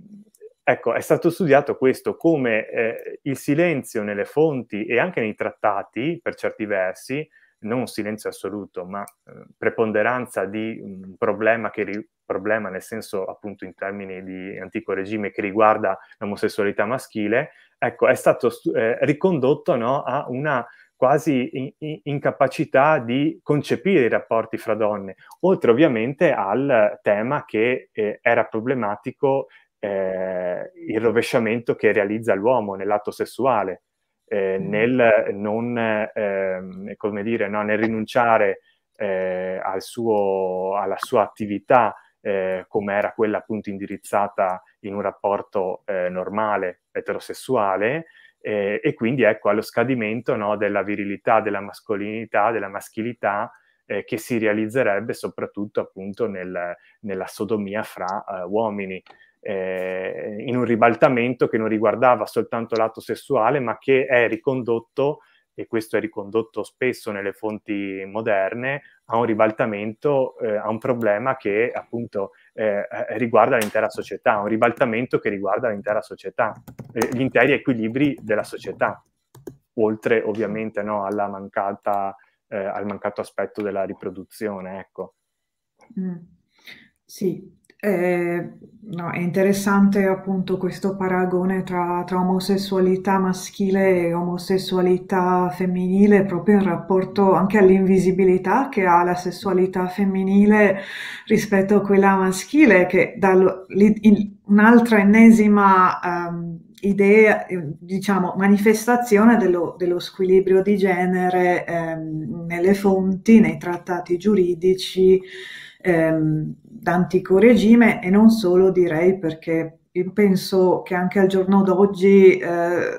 ecco, è stato studiato questo, come eh, il silenzio nelle fonti e anche nei trattati, per certi versi, non un silenzio assoluto, ma eh, preponderanza di un problema, che, problema nel senso appunto in termini di antico regime che riguarda l'omosessualità maschile, ecco, è stato eh, ricondotto no, a una quasi in, in, incapacità di concepire i rapporti fra donne, oltre ovviamente al tema che eh, era problematico eh, il rovesciamento che realizza l'uomo nell'atto sessuale, eh, mm. nel, non, ehm, come dire, no, nel rinunciare eh, al suo, alla sua attività eh, come era quella appunto indirizzata in un rapporto eh, normale eterosessuale, eh, e quindi ecco allo scadimento no, della virilità, della mascolinità, della maschilità eh, che si realizzerebbe soprattutto appunto nel, nella sodomia fra eh, uomini. Eh, in un ribaltamento che non riguardava soltanto l'atto sessuale, ma che è ricondotto e questo è ricondotto spesso nelle fonti moderne, a un ribaltamento, eh, a un problema che appunto eh, eh, riguarda l'intera società, un ribaltamento che riguarda l'intera società, gli interi equilibri della società, oltre ovviamente no, mancata, eh, al mancato aspetto della riproduzione. Ecco. Mm. Sì, eh, no, è interessante appunto questo paragone tra, tra, omosessualità maschile e omosessualità femminile proprio in rapporto anche all'invisibilità che ha la sessualità femminile rispetto a quella maschile, che dal, un'altra ennesima um, idea, diciamo, manifestazione dello, dello squilibrio di genere um, nelle fonti, nei trattati giuridici. Um, d'antico regime e non solo direi perché io penso che anche al giorno d'oggi eh,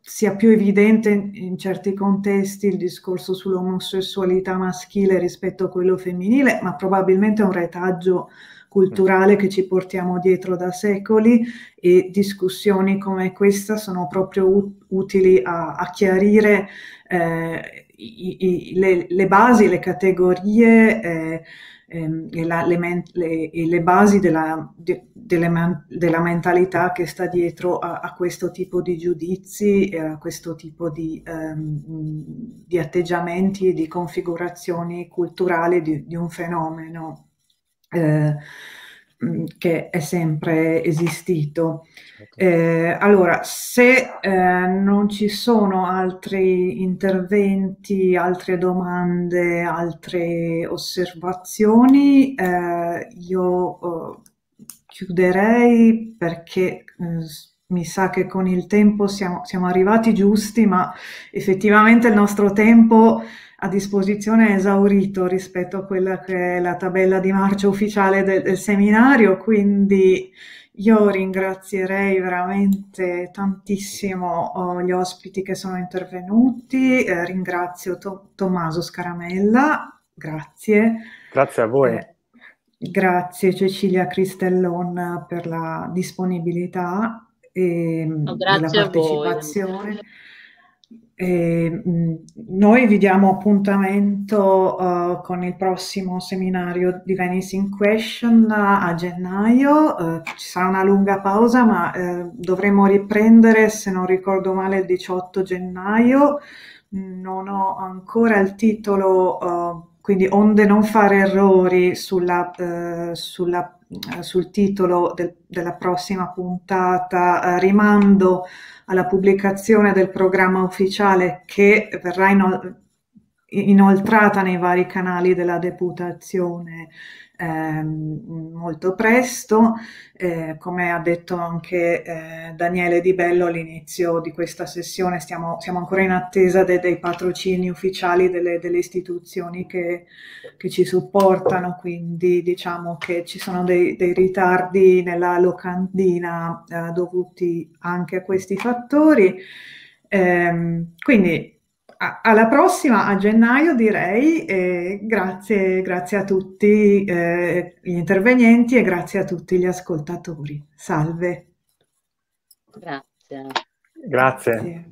sia più evidente in, in, certi contesti il discorso sull'omosessualità maschile rispetto a quello femminile, ma probabilmente è un retaggio culturale che ci portiamo dietro da secoli e discussioni come questa sono proprio utili a, a chiarire eh, i, i, le, le, basi, le categorie. Eh, ehm, la, le, men- le, le, basi della, de, delle man- della, mentalità che sta dietro a, a, questo tipo di giudizi e eh, a questo tipo di, ehm, di atteggiamenti e di configurazioni culturali di, di un fenomeno. Eh, Mm, che è sempre esistito. Eh, allora, se eh, non ci sono altri interventi, altre domande, altre osservazioni, eh, io eh, chiuderei perché mm, mi sa che con il tempo siamo, siamo arrivati giusti, ma effettivamente il nostro tempo a disposizione esaurito rispetto a quella che è la tabella di marcia ufficiale del, del seminario, quindi io ringrazierei veramente tantissimo oh, gli ospiti che sono intervenuti, eh, ringrazio to- Tommaso Scaramella, grazie. Grazie a voi. Eh, grazie Cecilia Cristellon per la disponibilità e oh, la partecipazione. Voi. Eh, noi vi diamo appuntamento uh, con il prossimo seminario di Venice in Question uh, a gennaio. Uh, ci sarà una lunga pausa, ma eh, dovremo riprendere, se non ricordo male, il 18 gennaio. Non ho ancora il titolo, quindi onde non fare errori sulla, sulla eh, sul titolo del, della prossima puntata eh, rimando alla pubblicazione del programma ufficiale che verrà inoltrata nei vari canali della Deputazione Ehm, molto presto, eh, come ha detto anche eh, Daniele Di Bello all'inizio di questa sessione, stiamo, siamo ancora in attesa de, dei patrocini ufficiali delle, delle istituzioni che, che, ci supportano, quindi diciamo che ci sono dei, dei ritardi nella locandina eh, dovuti anche a questi fattori. Ehm, quindi alla prossima, a gennaio direi, eh, grazie, grazie, a tutti eh, gli intervenienti e grazie a tutti gli ascoltatori. Salve. Grazie. Grazie. grazie.